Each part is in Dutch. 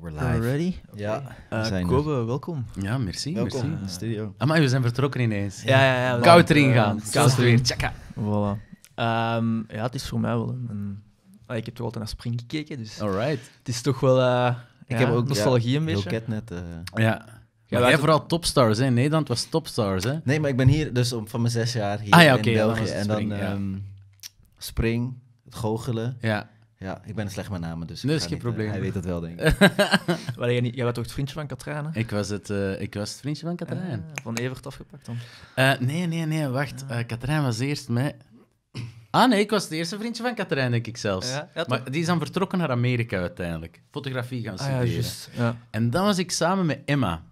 We're live. We're ready? Ja. Eh, Kobe, welkom. Ja, merci. Welkom merci. in de studio. Amai, we zijn vertrokken ineens. Ja, ja, ja. Koud erin gaan. Uh, Koud weer. Voilà. Ehm, ja, het is voor mij wel een... Ah, ik heb toch altijd naar Spring gekeken, dus... Alright. Het is toch wel... Eh, ik heb ook nostalgie ja, een beetje. net. Uh... Ja. Ja, jij vooral topstars, hè? In Nederland was topstars, hè? Nee, maar ik ben hier dus om, van mijn zes jaar hier ah, ja, in België. en dan spring, ehm, spring, het goochelen. Ja. Ja, ik ben slecht met namen, dus... Dat is geen eh, probleem. hij weet dat wel, denk ik. jij, was toch het vriendje van Katrijn, Ik was het, eh, ik was het vriendje van Katrijn. Uh, ah, van Evert afgepakt dan? Eh, nee, nee, nee, wacht. Ah. Katrijn was eerst met... Ah nee, ik was het eerste vriendje van Katrijn, denk ik zelfs. maar die is dan vertrokken naar Amerika uiteindelijk. Fotografie gaan ah, studeren. Ah, en dan was ik samen met Emma.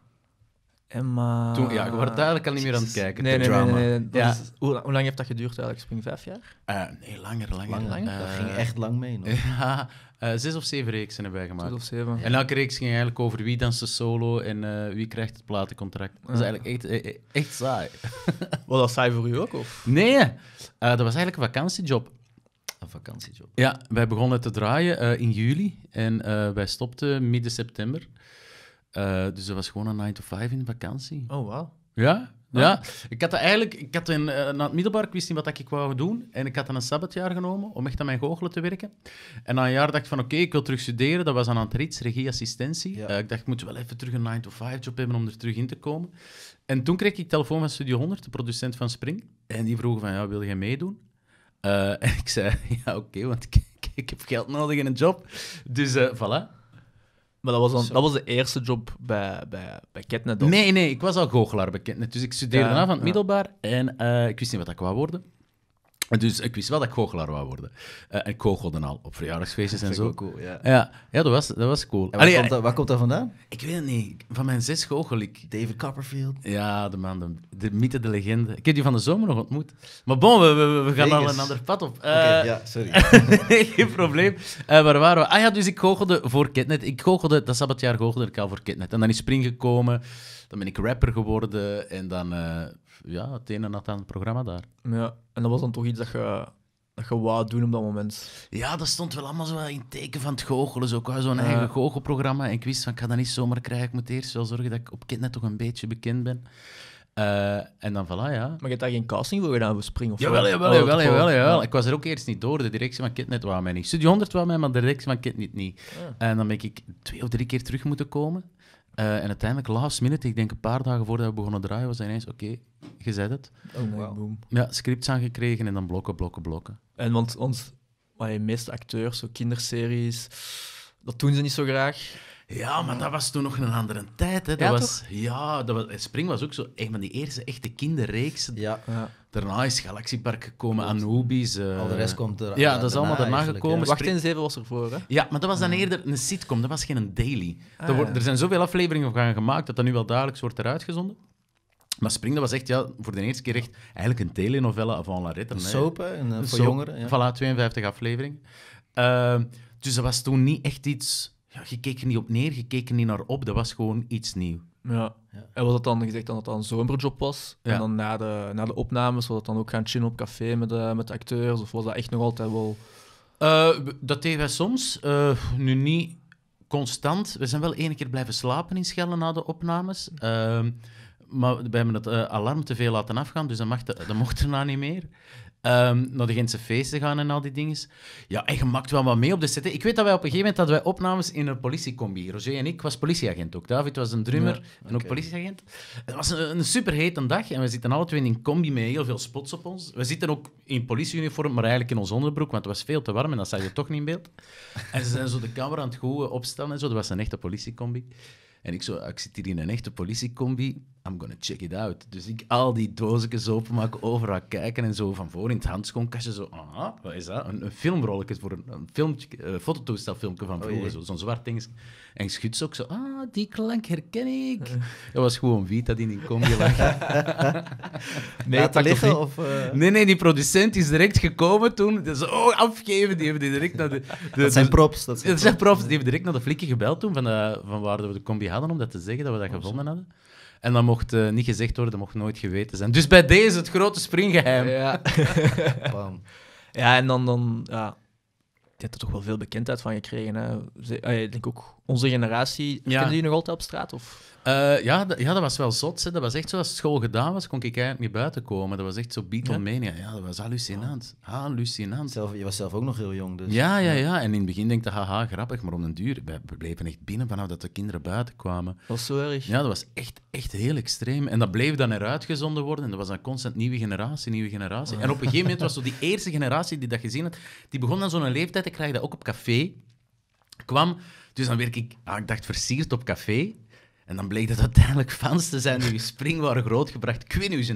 Emma... Eh, Toen, ja, ik wordt duidelijk al niet meer aan het kijken. Nee, nee, nee, nee, nee. hoe, lang heeft dat geduurd eigenlijk? Spring vijf jaar? Eh, nee, langer, langer. Lang, langer? Eh, dat ging echt lang mee. Nog. ja, zes of zeven reeksen hebben wij gemaakt. Zes of zeven. En elke reeks ging eigenlijk over wie danst de solo en wie krijgt het platencontract. Dat is eigenlijk echt, e- e- echt saai. was dat saai voor u ook? Of? Nee, dat was eigenlijk een vakantiejob. Een vakantiejob. Ja, wij begonnen te draaien in juli en wij stopten midden september. Eh, dus dat was gewoon een 9 to 5 in vakantie. Oh, wow. Ja? Ah. ja? ik had er eigenlijk, ik had in, eh, na het middelbaar, ik wist niet wat ik wou doen. En ik had dan een sabbatjaar genomen om echt aan mijn goochelen te werken. En na een jaar dacht ik van, oké, ik wil terug studeren. Dat was aan het RITS, regieassistentie. Eh, ik dacht, ik moet wel even terug een 9-to-5 job hebben om er terug in te komen. En toen kreeg ik telefoon van Studio 100, de producent van Spring. En die vroegen van, ja, wil jij meedoen? en ik zei, ja, oké, want ik, ik, heb geld nodig in een job. Dus voilà, maar dat was, dan, dat was de eerste job bij, bij, bij Ketnet. Nee, nee, ik was al goochelaar bij Ketnet. Dus ik studeerde daarna van het middelbaar en eh, ik wist niet wat ik wou worden. Dus ik wist wel dat ik goochelaar wou worden. Eh, en ik goochelde al op verjaardagsfeestjes en zo. ja. ja. Ja, dat was, dat was cool. En komt dat, waar, komt dat, vandaan? Ik weet het niet. Van mijn zes goochel ik. David Copperfield. Ja, de man, de, mythe, de legende. Ik heb die van de zomer nog ontmoet. Maar bon, we, we, gaan al een ander pad op. Uh, ja, sorry. geen probleem. Uh, waar waren we? Ah ja, dus ik goochelde voor Kitnet. Ik goochelde, dat sabbatjaar goochelde ik al voor Kitnet. En dan is Spring gekomen. Dan ben ik rapper geworden. En dan ja, het ene en het aan het programma daar. Ja, en dat was dan toch iets dat je, dat je wou doen op dat moment? Ja, dat stond wel allemaal zo in het teken van het goochelen. Zo, zo'n ja. eigen goochelprogramma. En ik wist van, ik ga dat niet zomaar krijgen. Ik moet eerst wel zorgen dat ik op Kidnet toch een beetje bekend ben. Eh, en dan voilà, ja. Maar je hebt daar geen casting voor gedaan voor springen? of Jawel, jawel, oh, jawel, jawel, oh. jawel, jawel. Ja. Ik was er ook eerst niet door. De directie van Kidnet wou mij niet. Studio 100 wou mij, maar de directie van Kidnet niet. En dan ben ik twee of drie keer terug moeten komen. Eh, en uiteindelijk, last minute, ik denk een paar dagen voordat we begonnen draaien, was hij ineens, oké, gezet je het. Oh, boom. Ja, scripts aangekregen en dan blokken, blokken, blokken. En want, ons, wat je meeste acteurs, zo kinderseries, dat doen ze niet zo graag. Ja, maar dat was toen nog een andere tijd. Hè. Dat ja, was, Ja, dat was, Spring was ook zo een van die eerste echte kinderreeksen Ja. ja. Daarna is Galaxy Park gekomen, Anubis. Eh, Al de rest komt er. Ja, eh, dat is allemaal daarna gekomen. Wacht eens even was ervoor. Hè? Ja, maar dat was dan eerder een sitcom, dat was geen daily. Ah, Er zijn zoveel afleveringen van gemaakt dat dat nu wel dagelijks wordt eruit gezonden. Maar Spring, dat was echt ja, voor de eerste keer echt eigenlijk een telenovelle avant la Ritter. Een soap, hè? Eh, een, voor jongeren. Ja. Voilà, 52 afleveringen. Ehm, dus dat was toen niet echt iets... Ja, je keek er niet op neer, je keek er niet naar op. Dat was gewoon iets nieuws. Ja. ja. En was dat dan gezegd dat het een zomerjob was? En dan na de, na de opnames, was dat dan ook gaan chillen op café met de, met acteurs? Of was dat echt nog altijd wel... Eh, dat deed wij soms. Eh, nu niet constant. We zijn wel één keer blijven slapen in Schellen na de opnames. Ehm, maar we hebben het eh, alarm te veel laten afgaan, dus dat, mag de, dat mocht erna nou niet meer. Um, naar de Gentse feesten gaan en al die dingen. Ja, en je maakt wel wat mee op de set. Ik weet dat wij op een gegeven moment hadden wij opnames in een politiecombi. Roger en ik was politieagent ook. David was een drummer en ook politieagent. Het was een, een superhete dag en we zitten alle twee in een combi met heel veel spots op ons. We zitten ook in politieuniform, maar eigenlijk in ons onderbroek, want het was veel te warm en dat zag je toch niet in beeld. En ze zijn zo de camera aan het gooien opstellen en zo. Dat was een echte politiecombi. En ik zo, ah, ik zit hier in een echte politiecombi I'm gonna check it out. Dus ik al die doosjes openmaken, overal kijken en zo van voor in het handschoenkastje zo, ah, wat is dat? Een, een filmrolletje voor een, een filmpje, eh, fototoestelfilmpje van oh, vroeger, zo, zo'n zwart ding. En schuds ook zo, ah, die klank herken ik. dat was gewoon Vita die in die combi lag. nee, Laat liggen of... Eh? Nee, nee, die producent is direct gekomen toen. Dus, oh, afgeven, die hebben die direct naar de... dat zijn props. Dat zijn, dat props. props. Die hebben direct naar de flikken gebeld toen, van, de, eh, van waar we de combi hadden, om dat te zeggen, dat we dat gevonden hadden. En dat mocht eh, niet gezegd worden, dat mocht nooit geweten zijn. Dus bij deze het grote springgeheim. Ja, ja en dan, dan ja, je hebt er toch wel veel bekendheid van gekregen. Hè? Ah, ik denk ook onze generatie, ja. jullie nog altijd op straat? Of? Eh, ja, ja, dat was wel zot. Hè. Dat was echt zo, als school gedaan was, kon ik eigenlijk niet buiten komen. Dat was echt zo Beatlemania. Ja, dat was hallucinant. Oh. Hallucinant. Zelf, je was zelf ook nog heel jong, dus. Ja, ja, ja. En in het begin denk je, haha, grappig, maar om een duur, We bleven echt binnen vanaf dat de kinderen buiten kwamen. Dat was zo erg. Ja, dat was echt, echt heel extreem. En dat bleef dan eruit gezonden worden. En dat was dan constant nieuwe generatie, nieuwe generatie. Oh. En op een gegeven moment was zo die eerste generatie die dat gezien had, die begon dan zo'n leeftijd te krijgen, dat ook op café kwam dus dan werk ik, ah, ik dacht versierd op café. En dan bleek dat uiteindelijk fans te zijn die je spring waren grootgebracht. Ik weet niet hoe ze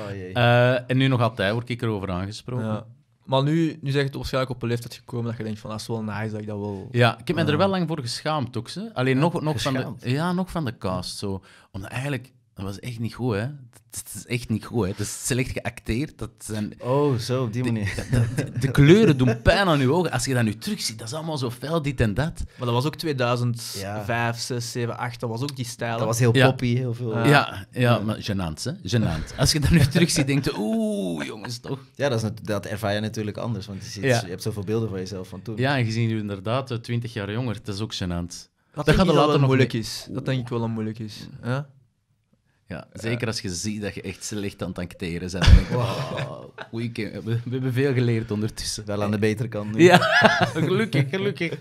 oh, eh, en nu nog altijd word ik erover aangesproken. Ja. Maar nu, nu zeg je het waarschijnlijk op een leeftijd gekomen dat je denkt van, dat is wel nice dat ik dat wil... Ja, ik heb me er eh. wel lang voor geschaamd ook, Alleen nog, nog, van de, ja, nog van de cast, zo. Omdat eigenlijk dat was echt niet goed, hè? Het is echt niet goed, hè? Het is slecht geacteerd. Dat zijn... Oh, zo, op die manier. De, kleuren doen pijn aan je ogen. Als je dat nu terugziet, dat is allemaal zo fel, dit en dat. Maar dat was ook 2005, 6, 7, 8. Dat was ook die stijl. Dat was heel poppy, heel veel. Ja, ja, maar gênant, hè? Gênant. Als je dat nu terugziet, denk je, oeh, jongens, toch? Ja, dat, is, dat ervaar je natuurlijk anders, want je, ziet, je hebt zoveel beelden van jezelf van toen. Ja, en je inderdaad 20 eh, jaar jonger. Dat is ook gênant. Dat, dat gaat later nog moeilijk is. Dat denk ik wel een moeilijk is. Ja? Ja, zeker als je ziet dat je echt slecht aan het tankteren bent. Dan we, we, hebben veel geleerd ondertussen. Wel aan de betere kant nu. gelukkig, gelukkig.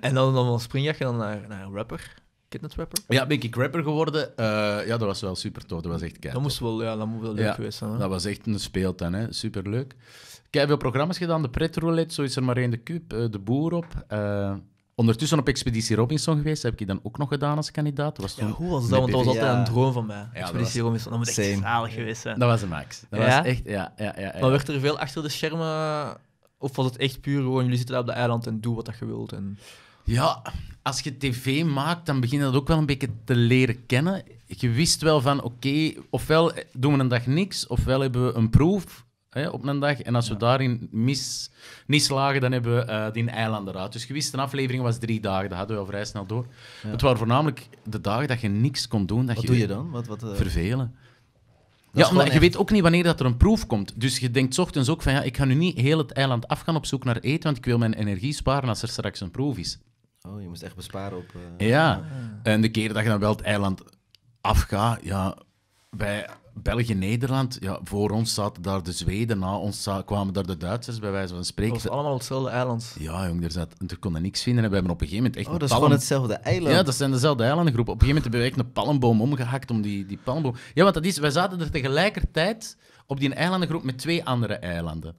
En dan, dan spring je dan naar, naar een rapper. Kidnet rapper? Ja, ben ik rapper geworden. Eh, ja, dat was wel super tof. Dat was echt kei. Dat moest wel, ja, dat moet wel leuk geweest zijn. Hè? Dat was echt een speeltuin, hè. Super leuk. Kei veel programma's gedaan. De Pret zo is er maar één. De Cube, eh, De Boer op. Eh, Ondertussen op Expeditie Robinson geweest, heb ik dan ook nog gedaan als kandidaat. Was toen ja, hoe was dat? Want dat was altijd een droom van mij. Ja, Expeditie Robinson, dat moet echt geweest zijn. Dat was een max. Dat was echt, ja, ja, ja, Maar werd er veel achter de schermen, of was het echt puur gewoon, jullie zitten daar op de eiland en doen wat je wilt? En... Ja, als je tv maakt, dan begin je dat ook wel een beetje te leren kennen. Je wist wel van, oké, ofwel doen we een dag niks, ofwel hebben we een proef, op een dag. En als we daarin mis, niet slagen, dan hebben we eh, die eilanden eruit. Dus je wist, een aflevering was drie dagen, dat hadden we al vrij snel door. Het waren voornamelijk de dagen dat je niks kon doen. Dat wat je doe je dan? Wat, wat, eh, Vervelen. ja, omdat je weet ook niet wanneer dat er een proef komt. Dus je denkt ochtends ook van, ja, ik ga nu niet heel het eiland af gaan op zoek naar eten, want ik wil mijn energie sparen als er straks een proef is. Oh, je moest echt besparen op... Eh, ja, ah. en de keren dat je dan wel het eiland afgaat, ja, wij België-Nederland, ja, voor ons zaten daar de Zweden, na ons kwamen daar de Duitsers, bij wijze van spreken. Het was allemaal hetzelfde eiland. Ja, jong, er, zat, er konden niks vinden. En we hebben op een gegeven moment echt oh, dat is palm... hetzelfde eiland? Ja, dat zijn dezelfde eilandengroepen. Op een gegeven moment hebben we echt een palmboom omgehakt om die, die palmboom... Ja, want dat is, wij zaten er tegelijkertijd op die eilandengroep met twee andere eilanden.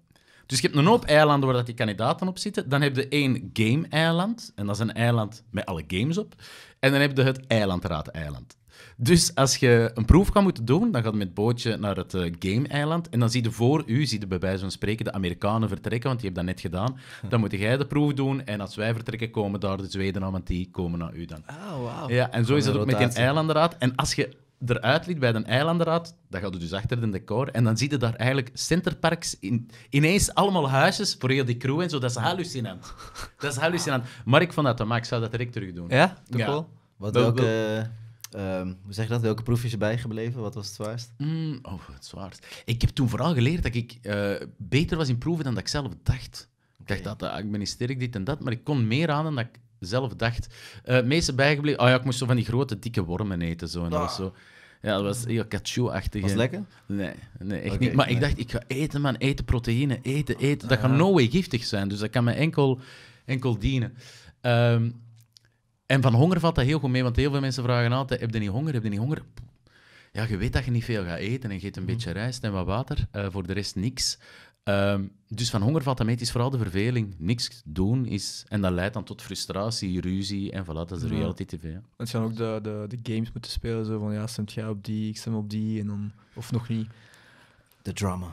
Dus je hebt een hoop eilanden waar dat die kandidaten op zitten. Dan heb je één game-eiland. En dat is een eiland met alle games op. En dan heb je het eilandraad-eiland. Dus als je een proef kan moeten doen, dan gaat met bootje naar het eh, Game-eiland. En dan zie je voor u, zie je bij wijze van spreken, de Amerikanen vertrekken, want die hebben dat net gedaan. Hm. Dan moet jij de proef doen. En als wij vertrekken, komen daar de Zweden aan, want die komen naar u dan. Ah, oh, Ja, en zo is dat ook met die eilandenraad. En als je eruit liet bij de eilandenraad, dan gaat het dus achter de decor. En dan zie je daar eigenlijk centerparks in, ineens allemaal huisjes voor heel die crew en zo. Dat is hallucinant. Dat is hallucinant. Maar ik vond dat de max, zou dat direct terug doen. Ja? Toch Wel? Wat welke... Ehm, hoe zeg je dat? Welke proefjes is bijgebleven? Wat was het zwaarst? Mm, oh, het zwaarst. Ik heb toen vooral geleerd dat ik eh, beter was in proeven dan dat ik zelf dacht. Ik dacht dat eh, ik ben sterk, dit en dat, maar ik kon meer aan dan dat ik zelf dacht. Uh, meeste bijgebleven, oh ja, ik moest zo van die grote dikke wormen eten. Zo, en dat was ah. zo. Ja, dat was heel cachou achtig Was lekker? Nee, nee echt niet. Maar ik dacht, ik ga eten, man. Eten, proteïne, eten, eten. Dat kan ah. no way giftig zijn, dus dat kan me enkel, enkel dienen. Ehm, en van honger valt dat heel goed mee, want heel veel mensen vragen altijd: heb je niet honger? Heb je niet honger? Ja, je weet dat je niet veel gaat eten en je eet een mhm. beetje rijst en wat water. Eh, voor de rest niks. Ehm, dus van honger valt dat mee. Het is vooral de verveling. Niks doen is... En dat leidt dan tot frustratie, ruzie en voilà, dat is reality tv. Want Het zijn ook de, de, de, games moeten spelen. Zo van, ja, stem jij op die, ik stem op die, en dan... Of nog niet. De drama.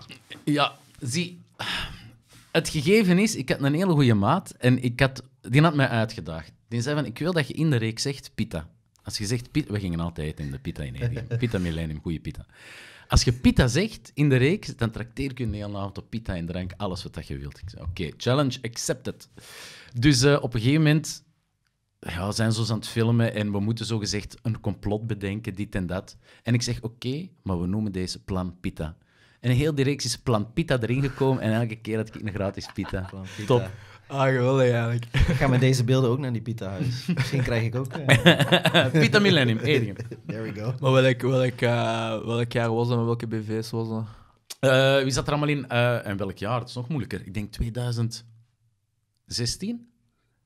Ja, zie... Het gegeven is, ik had een hele goede maat en ik had, die had mij uitgedaagd. Die zei van, ik wil dat je in de reeks zegt pita. Als je zegt pita... We gingen altijd in de pita in Edegem. Pita Millennium, goede pita. Als je pita zegt in de reeks, dan trakteer ik je de hele avond op pita en drank. Alles wat je wilt. Ik zei, oké, challenge accepted. Dus eh, op een gegeven moment ja, we zijn zo aan het filmen en we moeten zo gezegd een complot bedenken, dit en dat. En ik zeg, oké, maar we noemen deze Plan Pita. En heel direct is Plan Pita erin gekomen en elke keer had ik een gratis pita. pita. Top. Ah, geweldig eigenlijk. Ik ga met deze beelden ook naar die Pita-huis. Misschien krijg ik ook... Pita Millennium, Edingen. There we go. Maar welk, welk, eh, welk jaar was dat? en welke BV's was dat? Eh, wie zat er allemaal in? Eh, en welk jaar? Dat is nog moeilijker. Ik denk 2016.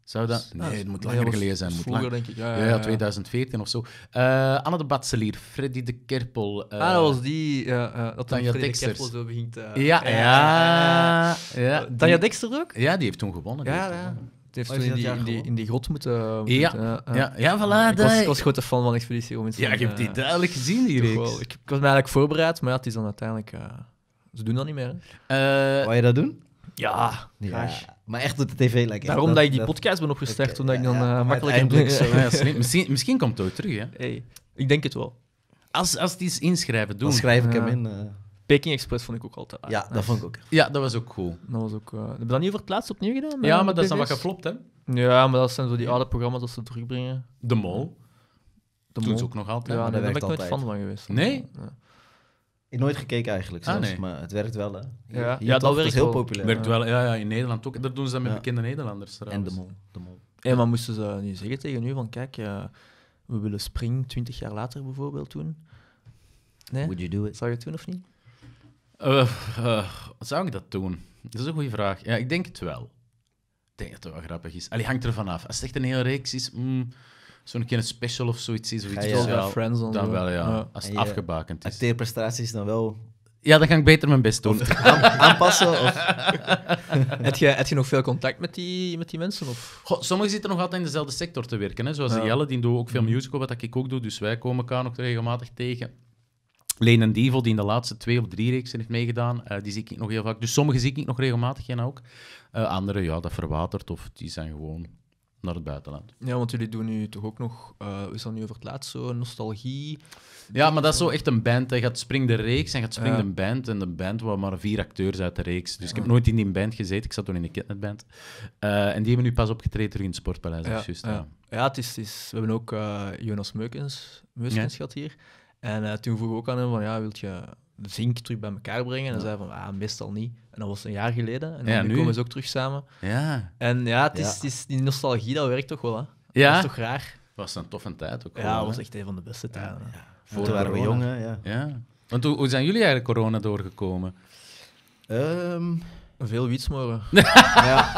Zou dat? Nee, ah, het moet langer was, geleden zijn. Moet vroeger, denk ik. Ja, ja, 2014 of zo. Uh, de Batselier, Freddy de Kerpel. Uh, ah, eh, dat was die... Uh, dat Tanja Freddy Dexter. de Kerpel zo begint... ja, ja. ja, Tanja Dexter ook? Ja, die heeft toen gewonnen. Ja, ja. Het heeft toen in die, in, die, in grot moeten... ja. Moeten, ja. ja, ja, voilà. Ik was, ik was grote fan van Expeditie Robinson. Ja, ik heb die duidelijk gezien, die Ik, was me eigenlijk voorbereid, maar ja, het is dan uiteindelijk... ze doen dat niet meer. Hè. Wou je dat doen? Ja. ja. Maar echt op de tv lekker Daarom dat, je die podcast ben opgestart, toen omdat ik dan uh, makkelijk... blik zo. misschien, misschien komt het ooit terug, hè? Hey, ik denk het wel. Als, als die is inschrijven, doen. Dan schrijf ik hem in. Eh. Peking Express vond ik ook altijd Ja, dat vond ik ook. Ja, dat was ook cool. Dat was ook... Uh... Hebben dat niet plaats opnieuw gedaan? Ja, maar dat is dan wat geflopt, hè? Ja, maar dat zijn zo die oude programma's dat ze terugbrengen. De Mol. De Mol. ze ook nog altijd. Ja, daar ben ik nooit fan van geweest. Nee? nooit gekeken eigenlijk, ah, nee. maar het werkt wel. Hè. ja. dat werkt is heel wel. populair. Werkt wel, ja, ja, in Nederland ook. Dat doen ze dat met bekende Nederlanders. Trouwens. En de mol. De mol. moesten ze nu zeggen tegen u van kijk, eh, we willen Spring 20 jaar later bijvoorbeeld doen? Nee? Would you do it? Zou je het doen of niet? Uh, zou ik dat doen? Dat is een goede vraag. Ja, ik denk het wel. Ik denk dat het wel grappig is. Allee, hangt er vanaf. Als het echt een hele reeks is, mm, zo'n keer een special of zoiets is. Zoiets. Ja, Friends on dan wel, ja. Als het afgebakend is. Acteerprestaties dan wel... Ja, dan ga ik beter mijn best doen. aanpassen of... heb, je, je nog veel contact met die, met die mensen? Of? sommigen zitten nog altijd in dezelfde sector te werken. Hè? Zoals Jelle, die doet ook veel mm. musical, wat ik ook doe. Dus wij komen elkaar nog regelmatig tegen. Leen en Dievel, die in de laatste twee of drie reeksen heeft meegedaan, eh, die zie ik nog heel vaak. Dus sommige zie ik nog regelmatig en ook. Uh, ja, dat verwatert of die zijn gewoon naar het buitenland. Ja, want jullie doen nu toch ook nog, uh, is dat nu over het laatst, zo nostalgie? Ja, maar dat is zo echt een band. Hij gaat springt de reeks en gaat springt een band. En de band waar maar vier acteurs uit de reeks. Dus ik heb nooit in die band gezeten. Ik zat toen in de Kidnetband. Eh, en die hebben nu pas opgetreden terug in het Sportpaleis. Dus ja, just, ja. ja. het is, is, we hebben ook eh, Jonas Meukens, Meukens gehad hier. En toen vroeg ik ook aan hem van, ja, wilt je zink terug bij elkaar brengen. En zei van, ah, meestal niet. En dat was een jaar geleden. En nu, komen ze ook terug samen. Ja. En ja, het is, is die nostalgie, dat werkt toch wel, hè? Dat is toch raar? Het was een toffe tijd ook. Ja, was echt een van de beste tijden. toen waren we jongen, ja. ja. Want hoe, zijn jullie eigenlijk corona doorgekomen? Ehm. veel wietsmoren. ja.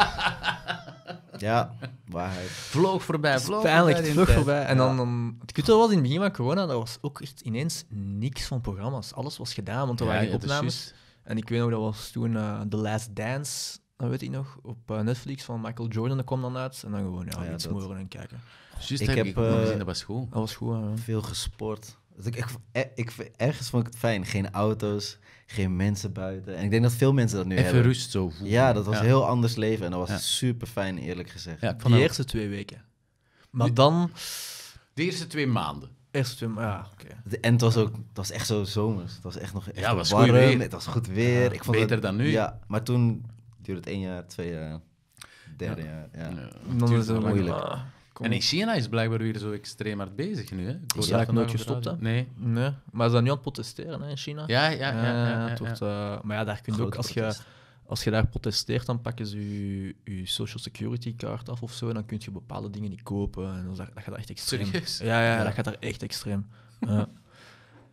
Ja, waarheid. Vloog voorbij, vloog Pijnlijk, voorbij. vloog voorbij. En dan, dan, het kutte was in het begin van corona, dat was ook echt ineens niks van programma's. Alles was gedaan, want er waren opnames. En ik weet nog, dat was toen uh, The Last Dance, dat weet ik nog, op uh, Netflix van Michael Jordan. Dat kwam dan uit. En dan gewoon ja, iets dat... mogen en kijken. ik heb, ik eh, dat was goed. Dat was goed, Veel gesport. Dus ik, eh, ik, ergens vond ik het fijn. Geen auto's, geen mensen buiten. En ik denk dat veel mensen dat nu hebben. Even rust zo voelen. Ja, dat was een heel anders leven. En dat was super fijn, eerlijk gezegd. Ja, de eerste twee weken. Maar dan... De eerste twee maanden. Eerste ja, oké. En het was ook... Het was echt zo zomers. Het was echt nog echt ja, het was warm. Weer. Het was goed weer. ik vond beter dan nu. Ja, maar toen duurde het één jaar, twee jaar, derde jaar. Ja. Dan is het moeilijk. En in China is blijkbaar weer zo extreem hard bezig nu. Hè? Ik is eigenlijk nooit gestopt, Nee. nee. Maar ze zijn nu aan het protesteren hè, in China. Ja, ja, ja. Eh, ja, ja, eh, maar ja, daar kun je ook, als je, als je daar protesteert, dan pakken ze je, je social security kaart af of zo. En dan kun je bepaalde dingen niet kopen. En dan, dat, dat gaat echt extreem. Serieus? Ja, ja, dat gaat daar echt extreem.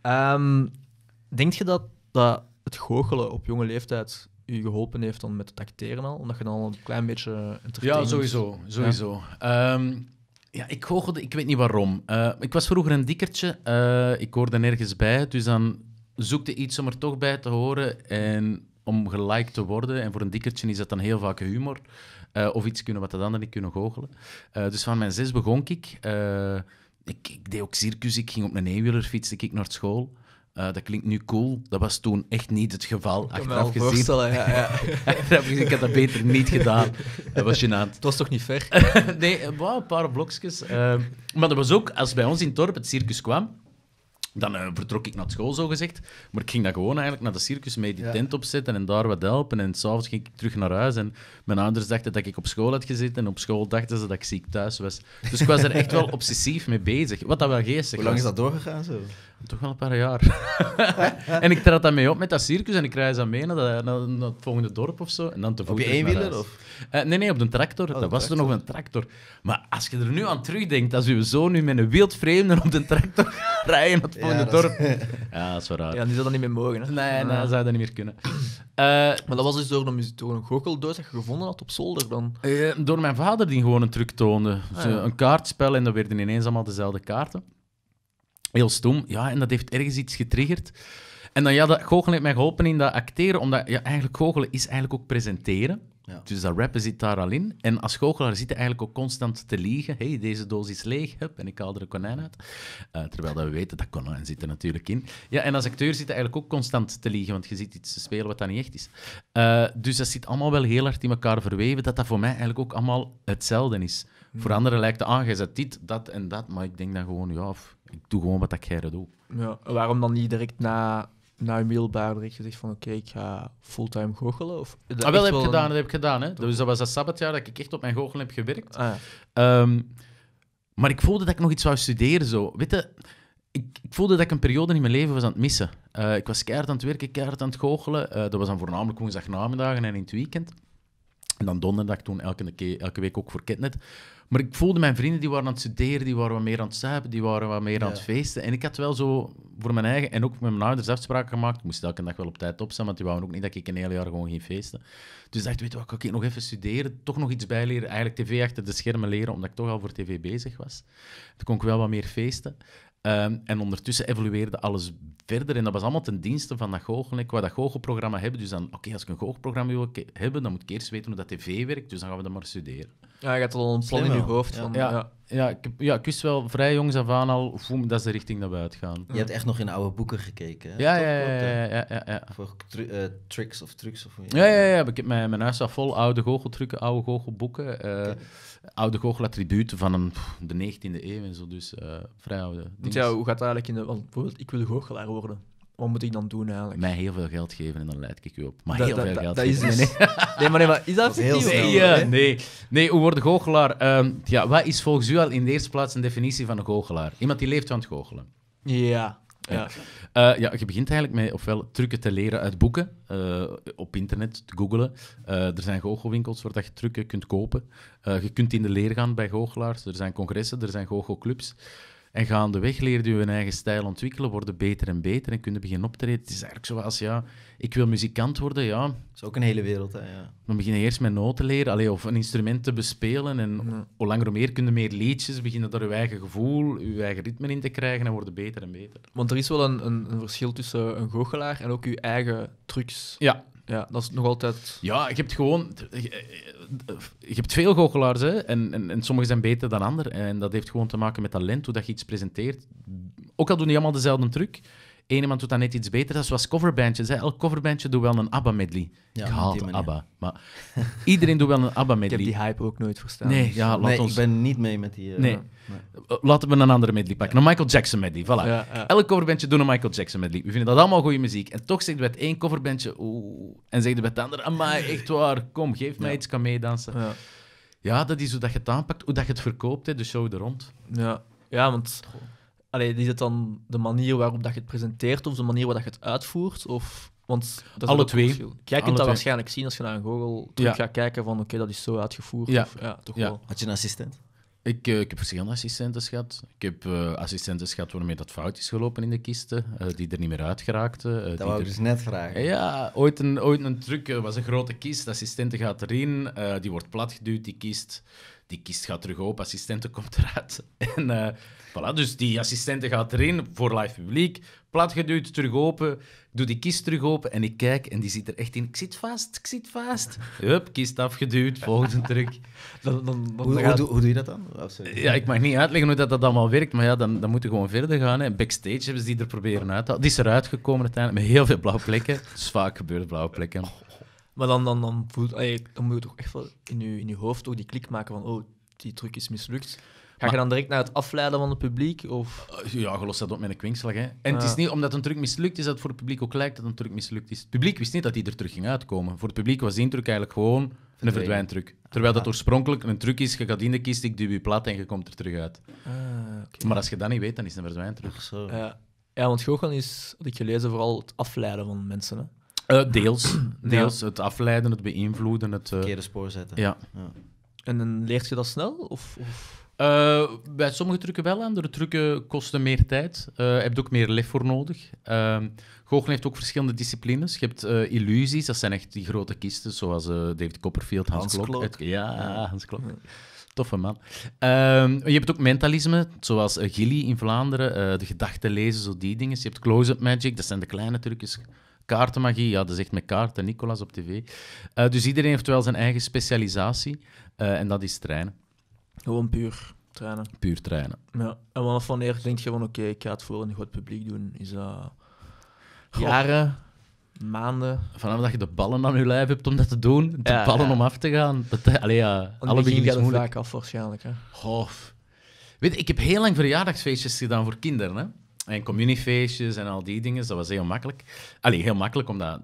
um, denk je dat, dat het goochelen op jonge leeftijd u geholpen heeft om met het acteren al? Omdat je dan al een klein beetje Ja, sowieso. sowieso. Ja. Ehm, ja, ik goochelde, ik weet niet waarom. Eh, ik was vroeger een dikkertje, uh, ik hoorde nergens bij, dus dan zoekte iets om er toch bij te horen en om gelijk te worden. En voor een dikkertje is dat dan heel vaak humor eh, of iets kunnen wat de anderen niet kunnen goochelen. dus van mijn zes begon ik. ik. ik. deed ook circus, ik ging op mijn fietsen. ik naar school. Eh, dat klinkt nu cool. Dat was toen echt niet het geval. Achteraf gezien. Ja, ja. ik had dat beter niet gedaan. Dat was gênant. Het was toch niet ver? nee, eh, een paar blokjes. Ehm, maar dat was ook, als bij ons in Torp het circus kwam, dan eh, vertrok ik naar school, zo gezegd. Maar ik ging dan gewoon eigenlijk naar de circus mee die tent opzetten en daar wat helpen. En s'avonds ging ik terug naar huis. En mijn ouders dachten dat ik op school had gezeten. En op school dachten ze dat ik ziek thuis was. Dus ik was er echt wel obsessief mee bezig. Wat dat wel geestig Hoe lang is dat doorgegaan zo? Toch wel een paar jaar. en ik trad daarmee mee op met dat circus en ik reis dan mee naar, dat, naar het volgende dorp of zo. En dan te op je één wieler? Of? Eh, nee, nee, op de tractor. Oh, dat was tractor. er nog een tractor. Maar als je er nu aan terugdenkt, als je zoon nu met een wild vreemde op de tractor rijden naar het ja, dorp. ja, dat is wel raar. Ja, die zou dat niet meer mogen. Hè? Nee, nee, ah. dat zou niet meer kunnen. Eh, maar dat was dus door een, door goocheldoos dat je gevonden had op zolder dan? Eh, door mijn vader die gewoon een truc toonde. Ah, een kaartspel en dat werden ineens allemaal dezelfde kaarten. Heel stom. Ja, en dat heeft ergens iets getriggerd. En dan ja, dat goochelen heeft mij geholpen in dat acteren, omdat ja, eigenlijk goochelen is eigenlijk ook presenteren. Ja. Dus dat rappen zit daar al in. En als goochelaar zit je eigenlijk ook constant te liegen. hey, deze doos is leeg, hup, en ik haal er een konijn uit. Eh, terwijl dat we weten, dat konijn zit er natuurlijk in. Ja, en als acteur zit je eigenlijk ook constant te liegen, want je ziet iets te spelen wat dat niet echt is. Eh, dus dat zit allemaal wel heel hard in elkaar verweven, dat dat voor mij eigenlijk ook allemaal hetzelfde is. Hmm. Voor anderen lijkt het, ah, je dit, dat en dat, maar ik denk dan gewoon, ja, ik doe gewoon wat ik doe. Ja, waarom dan niet direct na na je middelbaar gezegd van oké, ik ga fulltime goochelen? Of, dat ah, wel, heb ik gedaan, dat heb ik gedaan. Hè? Dus dat was dat sabbatjaar dat ik echt op mijn goochelen heb gewerkt. Ah, ehm, maar ik voelde dat ik nog iets zou studeren. Zo. Weet ik, ik, voelde dat ik een periode in mijn leven was aan het missen. Eh, ik was keihard aan het werken, keihard aan het goochelen. Uh, dat was dan voornamelijk namendagen en in het weekend. En dan donderdag toen elke, elke week ook voor Ketnet. Maar ik voelde mijn vrienden, die waren aan het studeren, die waren wat meer aan het zuipen, die waren wat meer aan het feesten. En ik had wel zo voor mijn eigen, en ook met mijn ouders afspraken gemaakt. Ik moest elke dag wel op tijd opstaan, want die wouden ook niet dat ik een heel jaar gewoon ging feesten. Dus dacht, weet je wat, kan ik nog even studeren, toch nog iets bijleren, eigenlijk tv achter de schermen leren, omdat ik toch al voor tv bezig was. Toen kon ik wel wat meer feesten. Ehm, en ondertussen evolueerde alles verder. En dat was allemaal ten dienste van dat goochelen. Ik dat goochelprogramma hebben. Dus dan, oké, als ik een goochelprogramma wil hebben, dan moet ik eerst weten hoe dat tv werkt. Dus dan gaan we dat maar studeren. Ja, je hebt al een plan in je hoofd. Van, ja ja, ik, heb- ja, ik wist wel vrij jongs af aan al, voem, dat is de richting dat we uitgaan. Je hebt echt nog in oude boeken gekeken. Ja, ja, ja, eh, ja, ja, ja, Voor eh, tricks of trucs of hoe Ja, ja, ja. Ik heb mijn, mijn huis staat vol oude goocheltrukken, oude goochelboeken. eh Oude goochelattributen van een, de 19e eeuw en zo. Dus eh, vrij oude dingen. hoe gaat het eigenlijk in de... bijvoorbeeld, ik wil goochelaar worden wat moet ik dan doen eigenlijk? Mij heel veel geld geven en dan leid ik je op. Maar heel veel geld dat geven. Is nee, nee. maar is dat, heel snel? Eh, nee, nee, nee. hoe wordt goochelaar? Ehm, ja, wat is volgens u al in de eerste plaats een definitie van een goochelaar? Iemand die leeft van het goochelen. Ja. Ja. Eh, ja, je begint eigenlijk met ofwel trucken te leren uit boeken, eh, op internet te googelen. er zijn goochelwinkels waar dat je trucken kunt kopen. je kunt in de leer gaan bij goochelaars. Er zijn congressen, er zijn goochelclubs. En gaandeweg leer je hun eigen stijl ontwikkelen, worden beter en beter en kunnen beginnen optreden. Het is eigenlijk zoals, ja, ik wil muzikant worden, ja. Dat is ook een hele wereld, hè, ja. Dan begin je eerst met noten leren, allee, of een instrument te bespelen. En hoe langer hoe meer kunnen meer liedjes, beginnen door je eigen gevoel, je eigen ritme in te krijgen en worden beter en beter. Want er is wel een, een, een verschil tussen een goochelaar en ook je eigen trucs ja. Ja, dat is nog altijd. Ja, je hebt gewoon. Je hebt veel goochelaars hè? En, en, en sommigen zijn beter dan anderen. En dat heeft gewoon te maken met talent, hoe dat je iets presenteert. Ook al doen die allemaal dezelfde truc. Eén iemand doet dat net iets beter. Dat is zoals coverbandjes. Hè. Elk coverbandje doet wel een ABBA-medley. Ja, ik haal ABBA. Maar iedereen doet wel een ABBA-medley. Ik heb die hype ook nooit verstaan. Nee, ja, laat ons... ik ben niet mee met die... Eh, nee. Eh, laten we een andere medley pakken. Een Michael Jackson-medley, voilà. Elk coverbandje doet een Michael Jackson-medley. We vinden dat allemaal goede muziek. En toch zegt we het één coverbandje... Oeh, en zegt bij het andere... Amai, echt waar. Kom, geef mij iets, kan meedansen. Ja. ja, dat is hoe dat je het aanpakt. Hoe dat je het verkoopt, hè, de show er rond. Ja, ja want... Alleen is het dan de manier waarop dat je het presenteert of de manier waarop dat je het uitvoert? Of, want dat Alle twee. Jij kunt dat waarschijnlijk zien als je naar een Google terug gaat kijken van oké, dat is zo uitgevoerd. Ja. Of, ja, toch wel. Had je een assistent? Ik, eh, ik heb verschillende assistentes gehad. Ik heb uh, eh, assistentes gehad waarmee dat fout is gelopen in de kisten, eh, die er niet meer uit geraakten. dat wou ik dus net vragen. Ja, ooit een, ooit een truc. was een grote kist, de assistente gaat erin, die wordt platgeduwd, die kist die kist gaat terug open, assistente komt eruit. En uh, voilà, dus die assistente gaat erin voor live publiek. Platgeduwd, terug open. doe die kist terug open en ik kijk en die zit er echt in. Ik zit vast, ik zit vast. Hup, kist afgeduwd, volgende truc. dan, dan, hoe, doe, hoe, doe je dat dan? ja, ik mag niet uitleggen hoe dat, dat allemaal werkt, maar ja, dan, dan moeten we gewoon verder gaan. Hè. Backstage hebben ze die er proberen uit te halen. Die is eruit gekomen uiteindelijk met heel veel blauwe plekken. Dat is vaak gebeurd, blauwe plekken. Maar dan, dan, dan, voelt dan moet je toch echt wel in je, in je hoofd ook die klik maken van oh, die truc is mislukt. Ga je dan direct naar het afleiden van het publiek? Of? Eh, ja, gelost dat op een kwinkslag. Hè. En het is niet omdat een truc mislukt is, dat het voor het publiek ook lijkt dat een truc mislukt is. Het publiek wist niet dat die er terug ging uitkomen. Voor het publiek was die truc eigenlijk gewoon een verdwijntruc. Terwijl ah. dat oorspronkelijk een truc is, je gaat in de kist, ik duw je plat en je komt er terug uit. Ah, maar als je dat niet weet, dan is het een verdwijntruc. zo. Ja. ja, want goochelen is, wat ik gelezen, vooral het afleiden van mensen. Hè? Eh, deels. Deels. Het afleiden, het beïnvloeden. Het uh... verkeerde spoor zetten. Ja. ja. En dan leert je dat snel? Of, of? Eh, bij sommige trucken wel, andere trucken kosten meer tijd. Je hebt ook meer lef voor nodig. Ehm, goochelen heeft ook verschillende disciplines. Je hebt illusies, dat zijn echt die grote kisten, zoals David Copperfield, Hans, Hans Klok. ja, Hans Klok. Toffe man. Ehm, je hebt ook mentalisme, zoals Gilly in Vlaanderen, de gedachten lezen, zo die dingen. Je hebt close-up magic, dat zijn de kleine trucjes. Kaartenmagie, ja, dat is echt met kaarten, Nicolas op tv. Eh, dus iedereen heeft wel zijn eigen specialisatie eh, en dat is trainen. Gewoon puur trainen. Puur trainen. Ja. En vanaf wanneer denk je van oké, ik ga het voor een goed publiek doen? Is dat jaren, maanden? Vanaf dat je de ballen aan je lijf hebt om dat te doen, de ballen om af te gaan. Dat, eh, allee, alle begin gaat moeilijk. vaak af waarschijnlijk. Hè? Goh. Weet, ik heb heel lang verjaardagsfeestjes gedaan voor kinderen. Hè? en communiefeestjes en al die dingen. Dat was heel makkelijk. Allee, heel makkelijk, omdat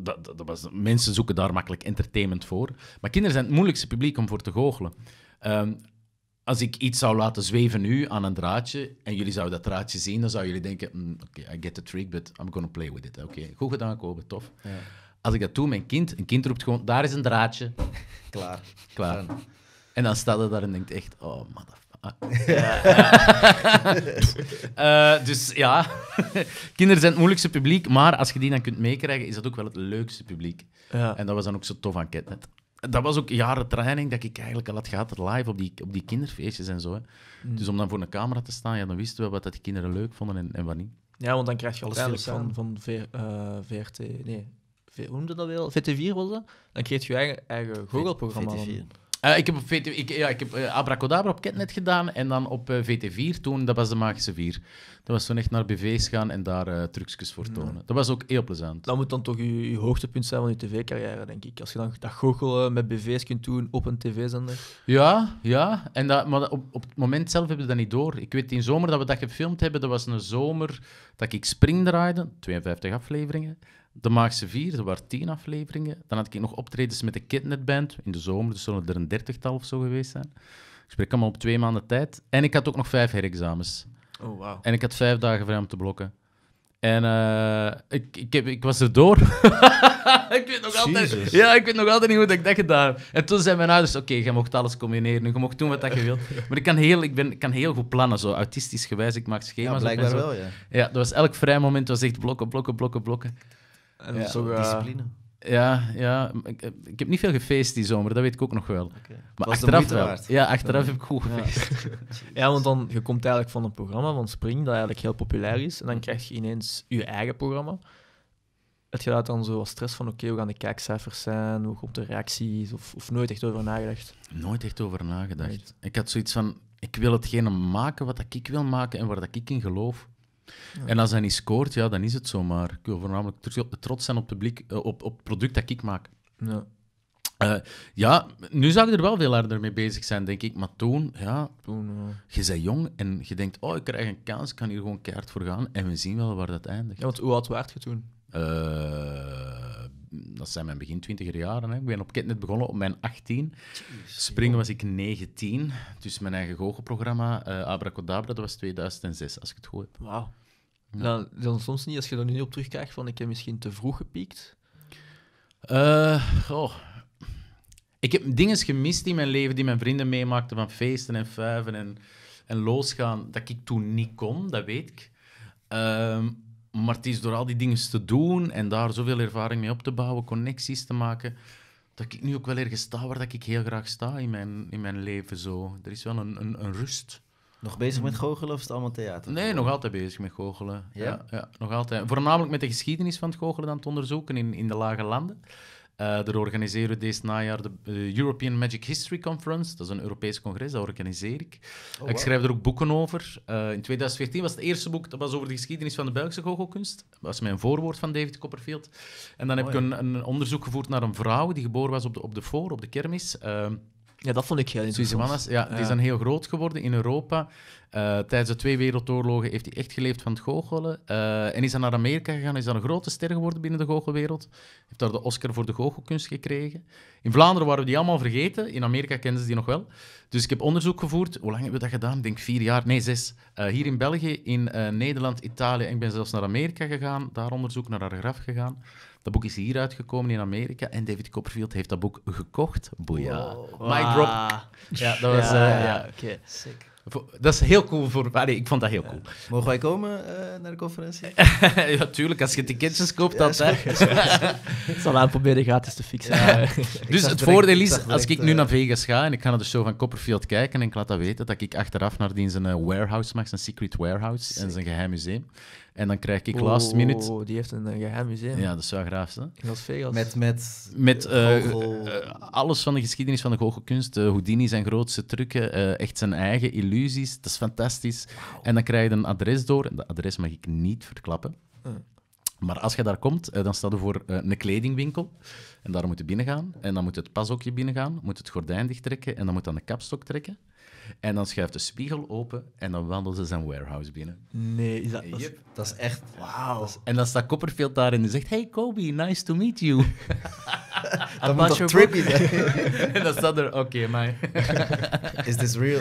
dat, dat, dat was, mensen zoeken daar makkelijk entertainment voor. Maar kinderen zijn het moeilijkste publiek om voor te goochelen. Ehm, als ik iets zou laten zweven nu aan een draadje en jullie zouden dat draadje zien, dan zouden jullie denken: mm, Oké, okay, I get the trick, but I'm gonna play with it. Oké, okay. goed gedaan, Kobe, tof. Ja. Als ik dat doe, mijn kind, een kind roept gewoon: Daar is een draadje. Klaar. Klaar. En dan staat er daar en denkt echt: Oh, motherfucker. Eh, eh, eh, dus ja, kinderen zijn het moeilijkste publiek, maar als je die dan kunt meekrijgen, is dat ook wel het leukste publiek. Ja. En dat was dan ook zo tof aan Ketnet. Dat was ook jaren training dat ik eigenlijk al had gehad live op die, op die kinderfeestjes en zo. Hè. Hmm. Dus om dan voor een camera te staan, ja, dan wisten we wat dat die kinderen leuk vonden en, en wat niet. Ja, want dan krijg je alles van, van, van VRT. Nee, hoe noemde dat wel? VT4 was dat? Dan kreeg je je eigen, eigen Google-programma. Eh, ik heb, op VT, ik, ja, ik heb eh, Abracadabra op Ketnet gedaan en dan op uh, eh, VT4 toen, dat was de Magische vier Dat was toen echt naar BV's gaan en daar trucjes voor tonen. Dat was ook heel plezant. Dat moet dan toch je, hoogtepunt zijn van je tv-carrière, denk ik. Als je dan dat goochelen met BV's kunt doen op een tv-zender. Ja, ja. En dat, maar op, op het moment zelf hebben we dat niet door. Ik weet, in zomer dat we dat gefilmd hebben, dat was een zomer dat ik Spring draaide, 52 afleveringen. De Maagse Vier, er waren tien afleveringen. Dan had ik nog optredens met de Band in de zomer, dus zullen er een dertigtal of zo geweest zijn. Ik spreek allemaal op twee maanden tijd. En ik had ook nog vijf herexamens. Oh, wow. En ik had vijf dagen vrij om te blokken. En eh, ik, ik, heb, ik was erdoor. ik weet nog altijd, ja, ik weet nog altijd niet hoe ik dat gedaan heb. En toen zei mijn ouders, oké, je mocht alles combineren. Je mocht doen wat je wilt. Maar ik kan heel, ik ben, ik kan heel goed plannen, zo autistisch gewijs. Ik maak schema's. Ja, blijkbaar wel, ja. Ja, dat was elk vrij moment was echt blokken, blokken, blokken, blokken. En ja. Zo, eh, discipline. Ja, ja. Eh, ik, heb niet veel gefeest die zomer, dat weet ik ook nog wel. Maar achteraf wel. Ja, achteraf heb ik goed gefeest. Ja. want dan, je komt eigenlijk van een programma van Spring, dat eigenlijk heel populair is, en dan krijg je ineens je eigen programma. Het je dan zo als stress van, oké, hoe gaan de kijkcijfers zijn, hoe komt de reacties, of, of nooit echt over nagedacht? Nooit echt over nagedacht. Ik had zoiets van, ik wil hetgene maken wat ik wil maken en waar ik in geloof. En als hij niet scoort, ja, dan is het zo. Maar ik wil voornamelijk trots zijn op het, publiek, eh, op, op het product dat ik maak. Ja. Eh, ja, nu zou ik er wel veel harder mee bezig zijn, denk ik. Maar toen, ja, toen, je bent jong en je denkt, oh, ik krijg een kans, ik kan hier gewoon keihard voor gaan. En we zien wel waar dat eindigt. Ja, want hoe oud werd je toen? Eh, dat zijn mijn begin twintiger jaren. Hè. Ik ben op Ketnet begonnen op mijn 18. Jeez, Springen was ik 19. Dus mijn eigen goochelprogramma, uh, Abracadabra, dat was 2006, als ik het goed heb. Wauw. Nou, dan soms niet, als je er nu op terugkijkt, van ik heb misschien te vroeg gepiekt? Eh, oh. Ik heb dingen gemist in mijn leven die mijn vrienden meemaakten, van feesten en fuiven en, en losgaan, dat ik toen niet kon, dat weet ik. Ehm, maar het is door al die dingen te doen en daar zoveel ervaring mee op te bouwen, connecties te maken, dat ik nu ook wel ergens sta waar dat ik heel graag sta in mijn, in mijn leven. Zo. Er is wel een, een, een rust. Nog bezig met goochelen of is het allemaal theater? Nee, nog altijd bezig met goochelen. Ja? ja? nog altijd. Voornamelijk met de geschiedenis van het goochelen dan het onderzoeken in, in de lage landen. Uh, eh, er organiseren we deze najaar de eh, European Magic History Conference. Dat is een Europees congres, dat organiseer ik. Oh, ik schrijf er ook boeken over. Eh, in 2014 was het eerste boek, dat was over de geschiedenis van de Belgische goochelkunst. Dat was mijn voorwoord van David Copperfield. En dan heb ik een, een, onderzoek gevoerd naar een vrouw die geboren was op de, op de voor, op de kermis. Ja, dat vond ik heel interessant. Manas, ja, die is dan heel groot geworden in Europa. Eh, tijdens de twee wereldoorlogen heeft hij echt geleefd van het goochelen. Eh, en is dan naar Amerika gegaan, is dan een grote ster geworden binnen de goochelwereld. Heeft daar de Oscar voor de goochelkunst gekregen. In Vlaanderen waren we die allemaal vergeten. In Amerika kenden ze die nog wel. Dus ik heb onderzoek gevoerd. Hoe lang hebben we dat gedaan? Ik denk vier jaar. Nee, zes. Eh, hier in België, in Nederland, Italië. En ik ben zelfs naar Amerika gegaan. Daar onderzoek naar haar graf gegaan. Dat boek is hier uitgekomen in Amerika en David Copperfield heeft dat boek gekocht. Boeia. My drop. Ah. Ja, dat was... Ja, ja. Eh, oké. Dat is heel cool voor. mij. ik vond dat heel cool. Mogen wij komen eh, naar de conferentie? ja, tuurlijk. Als je ticketjes koopt, dat. ik zal aan proberen gratis te fixen. dus het voordeel is, als ik nu eh, naar Vegas ga en ik ga naar de show van Copperfield kijken en ik laat dat weten, dat ik achteraf naar die zijn warehouse mag, zijn secret warehouse en zijn geheim museum. En dan krijg ik last minute... Oh, die heeft een geheim museum. Ja, dat is wel graaf, In Vegas. Met, met, met eh, eh, alles van de geschiedenis van de goochelkunst. kunst Houdini zijn grootste trucken, eh, echt zijn eigen illusies. Dat is fantastisch. En dan krijg je een adres door. en Dat adres mag ik niet verklappen. Hm. Maar als je daar komt, eh, dan staat er voor eh, een kledingwinkel. En daar moet je binnengaan. En dan moet het pashokje binnengaan. Moet het gordijn dicht trekken, En dan moet dan de kapstok trekken. En dan schuift de spiegel open. En dan wandelt ze zijn warehouse binnen. Nee, is dat, eh, dat, is, echt... Wauw. En dan staat Copperfield daar en die zegt... Hey Kobe, nice to meet you. dat moet toch trippy En dan staat er... Oké, okay, maar... is this real?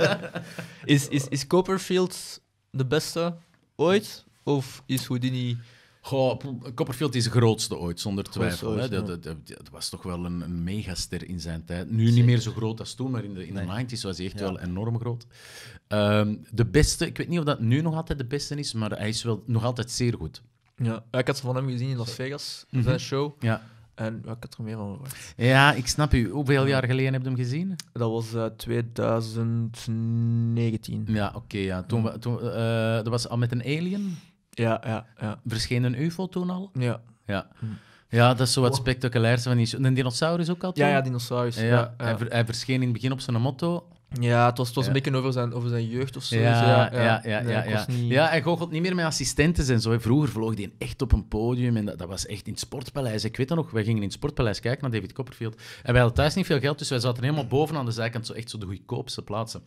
is, is, is Copperfield de beste ooit? Of is Houdini... Goh, Copperfield is de grootste ooit, zonder twijfel. hè? Dat, dat, dat, was toch wel een, een megaster in zijn tijd. Nu niet meer zo groot als toen, maar in de, in nee. 90's was hij echt wel enorm groot. Ehm, de beste, ik weet niet of dat nu nog altijd de beste is, maar hij is wel nog altijd zeer goed. Ja, ik had van hem gezien in Las Vegas, mhm. zijn show. Ja. En ik had er meer van gehoord. Ja, ik snap u. Hoeveel jaar geleden heb je hem gezien? Dat was 2019. Eh, ja, oké. ja. Toen, mhm. toen, eh, dat was al met een alien. Ja, ja, ja. Verscheen een UFO toen al? Ja. Ja, ja dat is zo wat wow. spectaculairs van die show. Een dinosaurus ook al toen? Ja, ja dinosaurus. Ja, Hij, verscheen in het begin op zijn motto. Ja, het was, het was een beetje over zijn, over zijn jeugd of zo. Ja, dus ja, ja. Ja, ja, ja, hij goochelt niet meer met assistenten en zo. Vroeger vloog hij echt op een podium en dat, dat was echt in het Sportpaleis. Ik weet dat nog, wij gingen in het Sportpaleis kijken naar David Copperfield. En wij hadden thuis niet veel geld, dus wij zaten helemaal boven aan de zijkant, zo echt zo de goedkoopste plaatsen.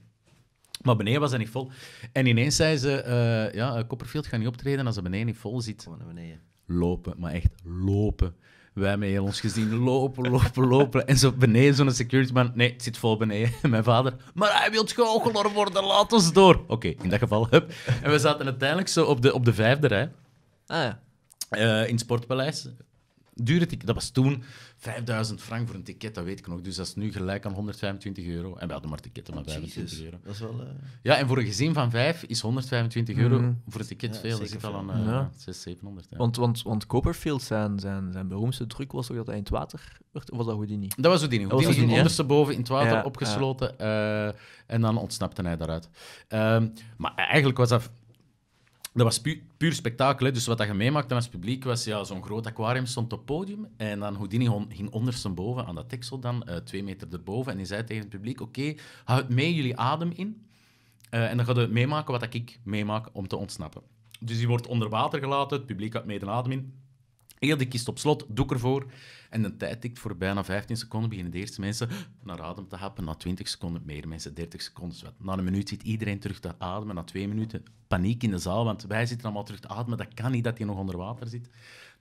Maar beneden was hij niet vol. En ineens zei ze, eh, ja, eh, Copperfield gaat niet optreden als ze beneden niet vol zit. beneden. Lopen, maar echt lopen. Wij hebben heel ons gezien lopen, lopen, lopen. En zo beneden, zo'n security man. Nee, het zit vol beneden. mijn vader. Maar hij wil goochelaar worden, laat ons door. Oké, in dat geval, hup. En we zaten uiteindelijk zo op de, op de vijfde rij. Ah ja. Eh, in het Sportpaleis. Dure dat was toen 5000 frank voor een ticket, dat weet ik nog. Dus dat is nu gelijk aan 125 euro. En we hadden maar ticketten maar 25 euro. Dat is wel, eh, Ja, en voor een gezin van vijf is 125 euro mhm. voor een ticket ja, veel. Dat zit al aan 600, eh, 700. Ja. Want, want, want Copperfield, zijn, zijn, zijn beroemdste truc was toch dat hij in het water werd? Of was dat Houdini? Dat was Houdini. Houdini, was Houdini ondersteboven in het water opgesloten. Eh, en dan ontsnapte hij daaruit. Ehm, maar eigenlijk was dat dat was puur spektakel. Hè. Dus wat dat je meemaakte als publiek was ja, zo'n groot aquarium stond op het podium. En dan Houdini ging ondersteboven aan dat teksel dan, eh, twee meter erboven. En hij zei tegen het publiek, oké, okay, houd mee jullie adem in. Eh, en dan gaat je meemaken wat ik meemaak om te ontsnappen. Dus die wordt onder water gelaten, het publiek houdt mee de adem in. Heel de kist op slot, doek ervoor. En de tijd tikt voor bijna 15 seconden. Beginnen de eerste mensen naar adem te happen. Na 20 seconden meer mensen, 30 seconden. Zwet. Na een minuut zit iedereen terug te ademen. Na twee minuten paniek in de zaal, want wij zitten allemaal terug te ademen. Dat kan niet dat je nog onder water zit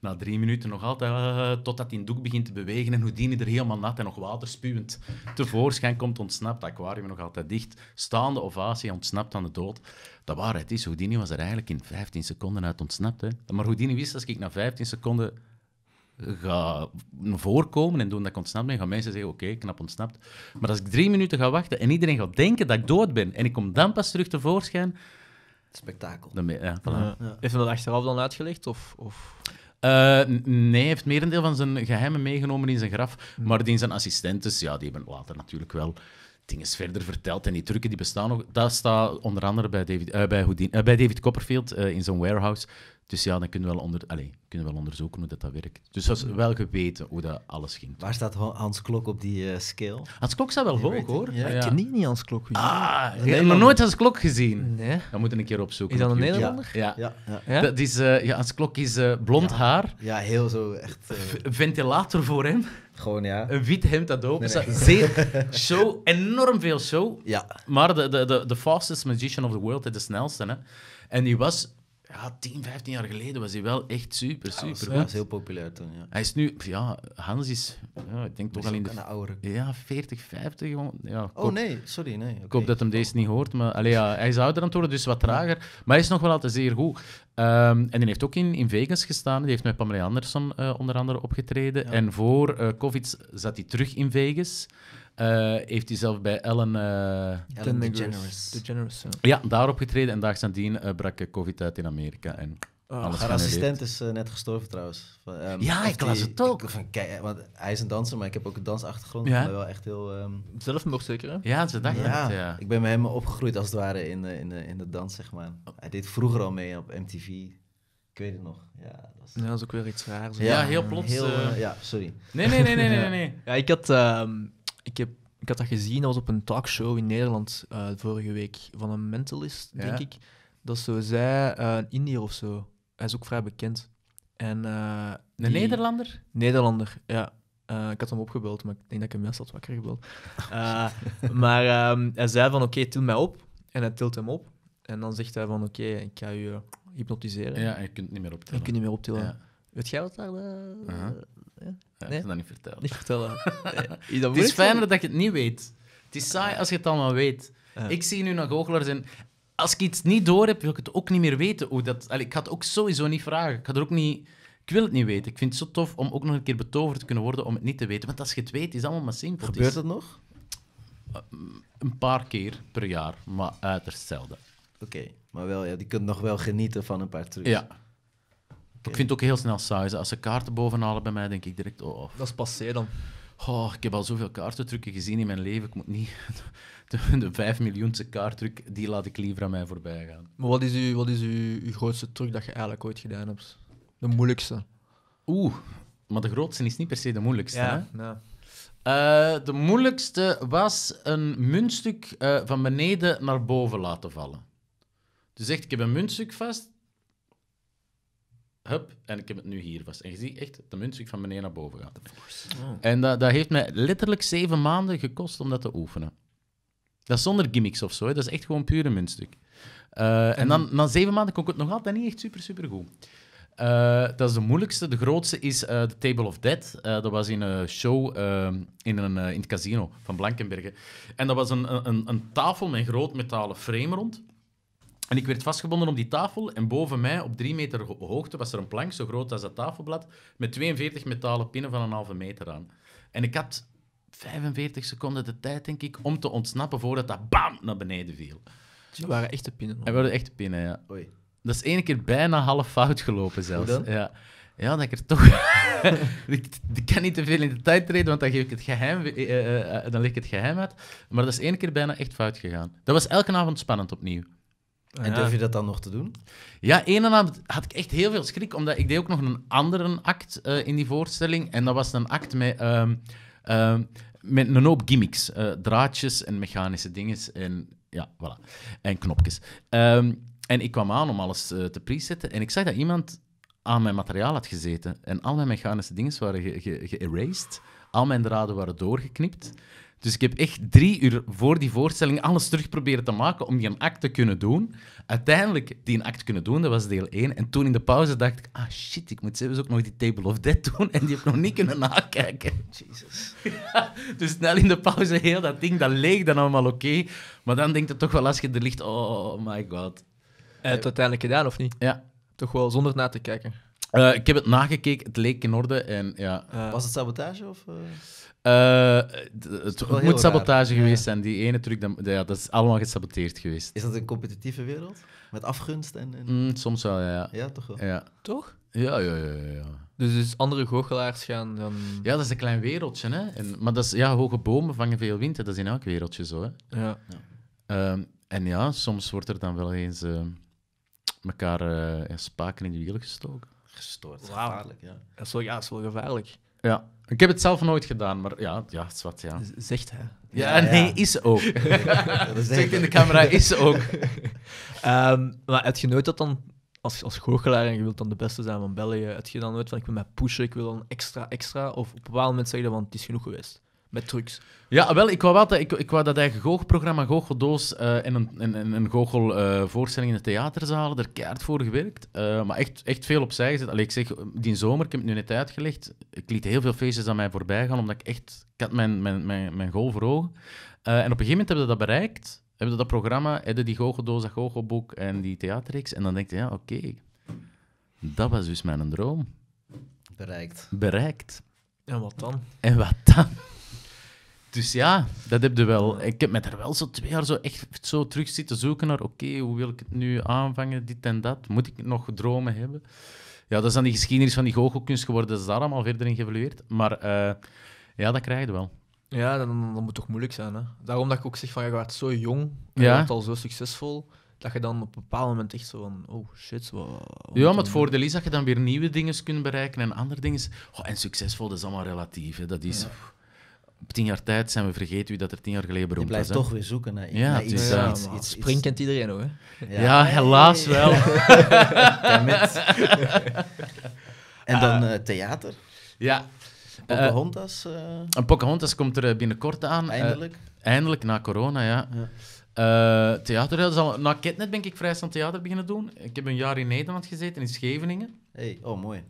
na drie minuten nog altijd, eh, totdat die doek begint te bewegen en Houdini er helemaal nat en nog waterspuwend tevoorschijn komt, ontsnapt, het aquarium nog altijd dicht, staande ovatie, ontsnapt aan de dood. De waarheid is, Houdini was er eigenlijk in 15 seconden uit ontsnapt. Hè. Maar Houdini wist, als ik na 15 seconden eh, ga voorkomen en doen dat ik ontsnapt ben, gaan mensen zeggen, oké, knap ontsnapt. Maar als ik drie minuten ga wachten en iedereen gaat denken dat ik dood ben en ik kom dan pas terug tevoorschijn... Spektakel. ja, voilà. Heeft hij dat achteraf dan uitgelegd? Of, of... Eh, nee, hij heeft merendeel van zijn geheimen meegenomen in zijn graf. Mm. Maar die zijn assistentes, ja, die hebben later natuurlijk wel dingen verder verteld. En die trucken die bestaan nog. Dat staat onder andere bij David, eh, bij, eh, bij David Copperfield in zijn warehouse. Dus ja, dan kunnen we wel, onder, allez, kunnen we wel onderzoeken hoe dat, dat werkt. Dus dat mm. wel geweten hoe dat alles ging. Waar staat Hans Klok op die uh, scale? Hans Klok staat wel hoog, hoor. Ja, Ik ken niet, niet Hans Klok. Ah, ik heb nog nooit Hans Klok gezien. Dan Dat moeten we een keer opzoeken. Is dat een Nederlander? Ja. ja. Dat is, eh, ja Hans Klok is eh, blond haar. Ja, heel zo echt... Ventilator voor hem. Gewoon, ja. Een wit hemd dat open Zeer show, enorm veel show. Ja. Maar de, de, de, de fastest magician of the world, de snelste, hè. En die was ja, 10, 15 jaar geleden was hij wel echt super, super. was heel populair toen, ja. Hij is nu, ja, Hans is, ja, ik denk toch al in de... Ja, 40, 50 Ja, oh nee, sorry, nee. Ik hoop dat hem deze niet hoort, maar allee, ja, hij is ouder aan het worden, dus wat trager. Maar hij is nog wel altijd zeer goed. Ehm, en die heeft ook in, in Vegas gestaan. Die heeft met Pamela Anderson eh, onder andere opgetreden. En voor eh, COVID zat hij terug in Vegas. Eh, heeft hij zelf bij Ellen, eh, Ellen DeGeneres. ja. daarop getreden. En daags nadien eh, brak COVID uit in Amerika. En Oh, haar assistent is net gestorven trouwens. Van, ehm, ja, ik las het ook. want hij is een danser, maar ik heb ook een dansachtergrond. Ja. Wel echt heel, um... Ehm, zelf nog zeker, hè? Ja, ze dacht ja. ja. Ik ben met hem opgegroeid als het ware in, in, in de dans, zeg maar. Hij deed vroeger al mee op MTV. Ik weet het nog. Ja, dat is, ja, ook weer iets raars. Ja, heel plots. ja, sorry. Nee, nee, nee, nee, nee. nee, ja, ik had... Ehm, ik, heb, ik had dat gezien, als op een talkshow in Nederland eh, vorige week van een mentalist, denk ik. Dat zo zei eh, een Indiër of zo. Hij is ook vrij bekend. En, eh, een Nederlander? Nederlander, ja. ik had hem opgebeld, maar ik denk dat ik hem juist had wakker gebeld. maar ehm, hij zei van, oké, til mij op. En hij tilt hem op. En dan zegt hij van, oké, ik ga je hypnotiseren. Ja, je kunt niet meer optillen. Je kunt niet meer optillen. Ja. Weet jij wat daar... Eh, ja? nee? Ik dat niet vertellen. Niet vertellen. nee. dat het is fijner dat je het niet weet. Het is saai als je het allemaal weet. Ik zie nu nog goochelaars en als ik iets niet door heb, wil ik het ook niet meer weten. Hoe dat, ik ga het ook sowieso niet vragen. Ik, had er ook niet, ik wil het niet weten. Ik vind het zo tof om ook nog een keer betoverd te kunnen worden om het niet te weten. Want als je het weet, is het allemaal maar simpel. Gebeurt is... dat nog? Eh, een paar keer per jaar, maar uiterst zelden. Oké, maar wel, ja, die kunt nog wel genieten van een paar trucs. Ja, ik vind het ook heel snel saai. Als ze kaarten bovenhalen bij mij, denk ik direct... Oh, Dat is passé dan. Oh, ik heb al zoveel kaartentrukken gezien in mijn leven. Ik moet niet... De, de 5 miljoenste kaarttruc, die laat ik liever aan mij voorbij gaan. Maar wat is, uw, wat is uw, uw grootste truc dat je eigenlijk ooit gedaan hebt? De moeilijkste? Oeh, maar de grootste is niet per se de moeilijkste. Ja, hè? Eh, de moeilijkste was een muntstuk eh, van beneden naar boven laten vallen. Dus echt, ik heb een muntstuk vast Hup, en ik heb het nu hier vast. En je ziet echt de muntstuk van beneden naar boven gaat. Oh. En dat, dat heeft mij letterlijk zeven maanden gekost om dat te oefenen. Dat is zonder gimmicks of zo, hè. dat is echt gewoon puur een muntstuk. Eh, en, dan, na zeven maanden kon ik het nog altijd niet echt super, super goed. Eh, dat is de moeilijkste. De grootste is uh, The Table of Dead. dat was in een show in, een, in het casino van Blankenbergen. En dat was een, een, een tafel met een groot metalen frame rond. En ik werd vastgebonden op die tafel en boven mij, op drie meter hoogte, was er een plank zo groot als dat tafelblad, met 42 metalen pinnen van een halve meter aan. En ik had 45 seconden de tijd, denk ik, om te ontsnappen voordat dat bam naar beneden viel. Het waren echte pinnen. En waren echt pinnen, ja. Oei. Dat is één keer bijna half fout gelopen zelfs. Ja. ja, dat ik er toch... ik, kan niet te veel in de tijd treden, want dan, geef ik het geheim, eh, eh, eh, dan leg ik het geheim uit. Maar dat is één keer bijna echt fout gegaan. Dat was elke avond spannend opnieuw. En durf je dat dan nog te doen? Ja, en ander had ik echt heel veel schrik, omdat ik deed ook nog een andere act eh, in die voorstelling. En dat was een act met, ehm, ehm, met een hoop gimmicks. Eh, draadjes en mechanische dingen en, ja, voilà. en knopjes. Ehm, en ik kwam aan om alles eh, te presetten. En ik zag dat iemand aan mijn materiaal had gezeten. En al mijn mechanische dingen waren geërased. al mijn draden waren doorgeknipt. Dus ik heb echt drie uur voor die voorstelling alles terug proberen te maken om die een act te kunnen doen. Uiteindelijk die een act kunnen doen, dat was deel 1. En toen in de pauze dacht ik, ah shit, ik moet zelfs ook nog die Table of Death doen. En die heb ik nog niet kunnen nakijken. Jesus. dus snel in de pauze heel dat ding, dat leek dan allemaal oké. Maar dan denk je toch wel als je er ligt, oh my god. je het uiteindelijk gedaan, of niet? Ja. Toch wel, zonder na te kijken. Eh, ik heb het nagekeken, het leek in orde en ja... was het sabotage of... Eh? Eh, het moet sabotage geweest zijn. Die ene truc, dat, ja, dat is allemaal gesaboteerd geweest. Is dat een competitieve wereld? Met afgunst en... en... Mm, soms wel, ja. Ja, toch wel. Ja. Toch? Ja, ja, ja, ja. Dus, dus andere goochelaars gaan dan... Ja, dat is een klein wereldje, hè. En, maar dat is, ja, hoge bomen vangen veel wind. Hè. Dat is in elk wereldje zo, hè. Ja. ja. Ehm, en ja, soms wordt er dan wel eens uh, elkaar uh, spaken in de wielen gestoken. Gestoord, wow. ja. Dat is ja, dat is wel gevaarlijk. Ja, ik heb het zelf nooit gedaan, maar ja, ja het ja. Zegt hij. Ja, ja, nee, is ook. Zegt in de camera, is ook. Ehm, maar heb je nooit dat dan, als, als goochelaar en je wilt dan de beste zijn van België, heb je dan nooit van, ik wil mij pushen, ik wil dan extra, extra? Of op een bepaald moment zeg je van, het is genoeg geweest? met trucs. Ja, wel, ik wou, dat, ik, ik wou dat eigen goochelprogramma Goocheldoos en eh, een, in, een goochelvoorstelling uh, in de theaterzalen er keihard voor gewerkt. Eh, maar echt, echt veel opzij gezet. Allee, ik zeg, die zomer, ik heb het nu net uitgelegd, ik liet heel veel feestjes aan mij voorbij gaan, omdat ik echt... Ik had mijn, mijn, mijn, mijn goal voor ogen. Eh, en op een gegeven moment hebben we dat bereikt. Hebben we dat programma, hebben die goocheldoos, dat goochelboek en die theaterreeks. En dan denk je, ja, oké. dat was dus mijn droom. Bereikt. Bereikt. En wat dan? En wat dan? Dus ja, dat heb je wel. Ik heb me daar wel zo twee jaar zo echt zo terug zitten zoeken naar... Oké, hoe wil ik het nu aanvangen, dit en dat? Moet ik nog dromen hebben? Ja, dat is dan die geschiedenis van die goochelkunst geworden. Dat is daar allemaal verder in geëvalueerd. Maar eh, ja, dat krijg je wel. Ja, dat, moet toch moeilijk zijn, hè? Daarom dat ik ook zeg van, je werd zo jong en je ja. al zo succesvol dat je dan op een bepaald moment echt zo van, oh shit. Wat, ja, maar het voordeel is dat je dan weer nieuwe dingen kunt bereiken en andere dingen. Oh, en succesvol, dat is allemaal relatief. Hè. Dat is, op tien jaar tijd zijn we vergeten wie dat er tien jaar geleden beroemd was. Je blijft toch weer zoeken naar, ja, eh, iets, ja, iets, iets, Spring iedereen hoor. Ja, ja helaas wel. en dan eh, eh, theater? Ja. Pocahontas? Een Pocahontas komt er binnenkort aan. Eindelijk? eindelijk, na corona, ja. theater, dat is al, na nou, Ketnet ben ik vrij snel theater beginnen doen. Ik heb een jaar in Nederland gezeten, in Scheveningen. Hey, oh mooi.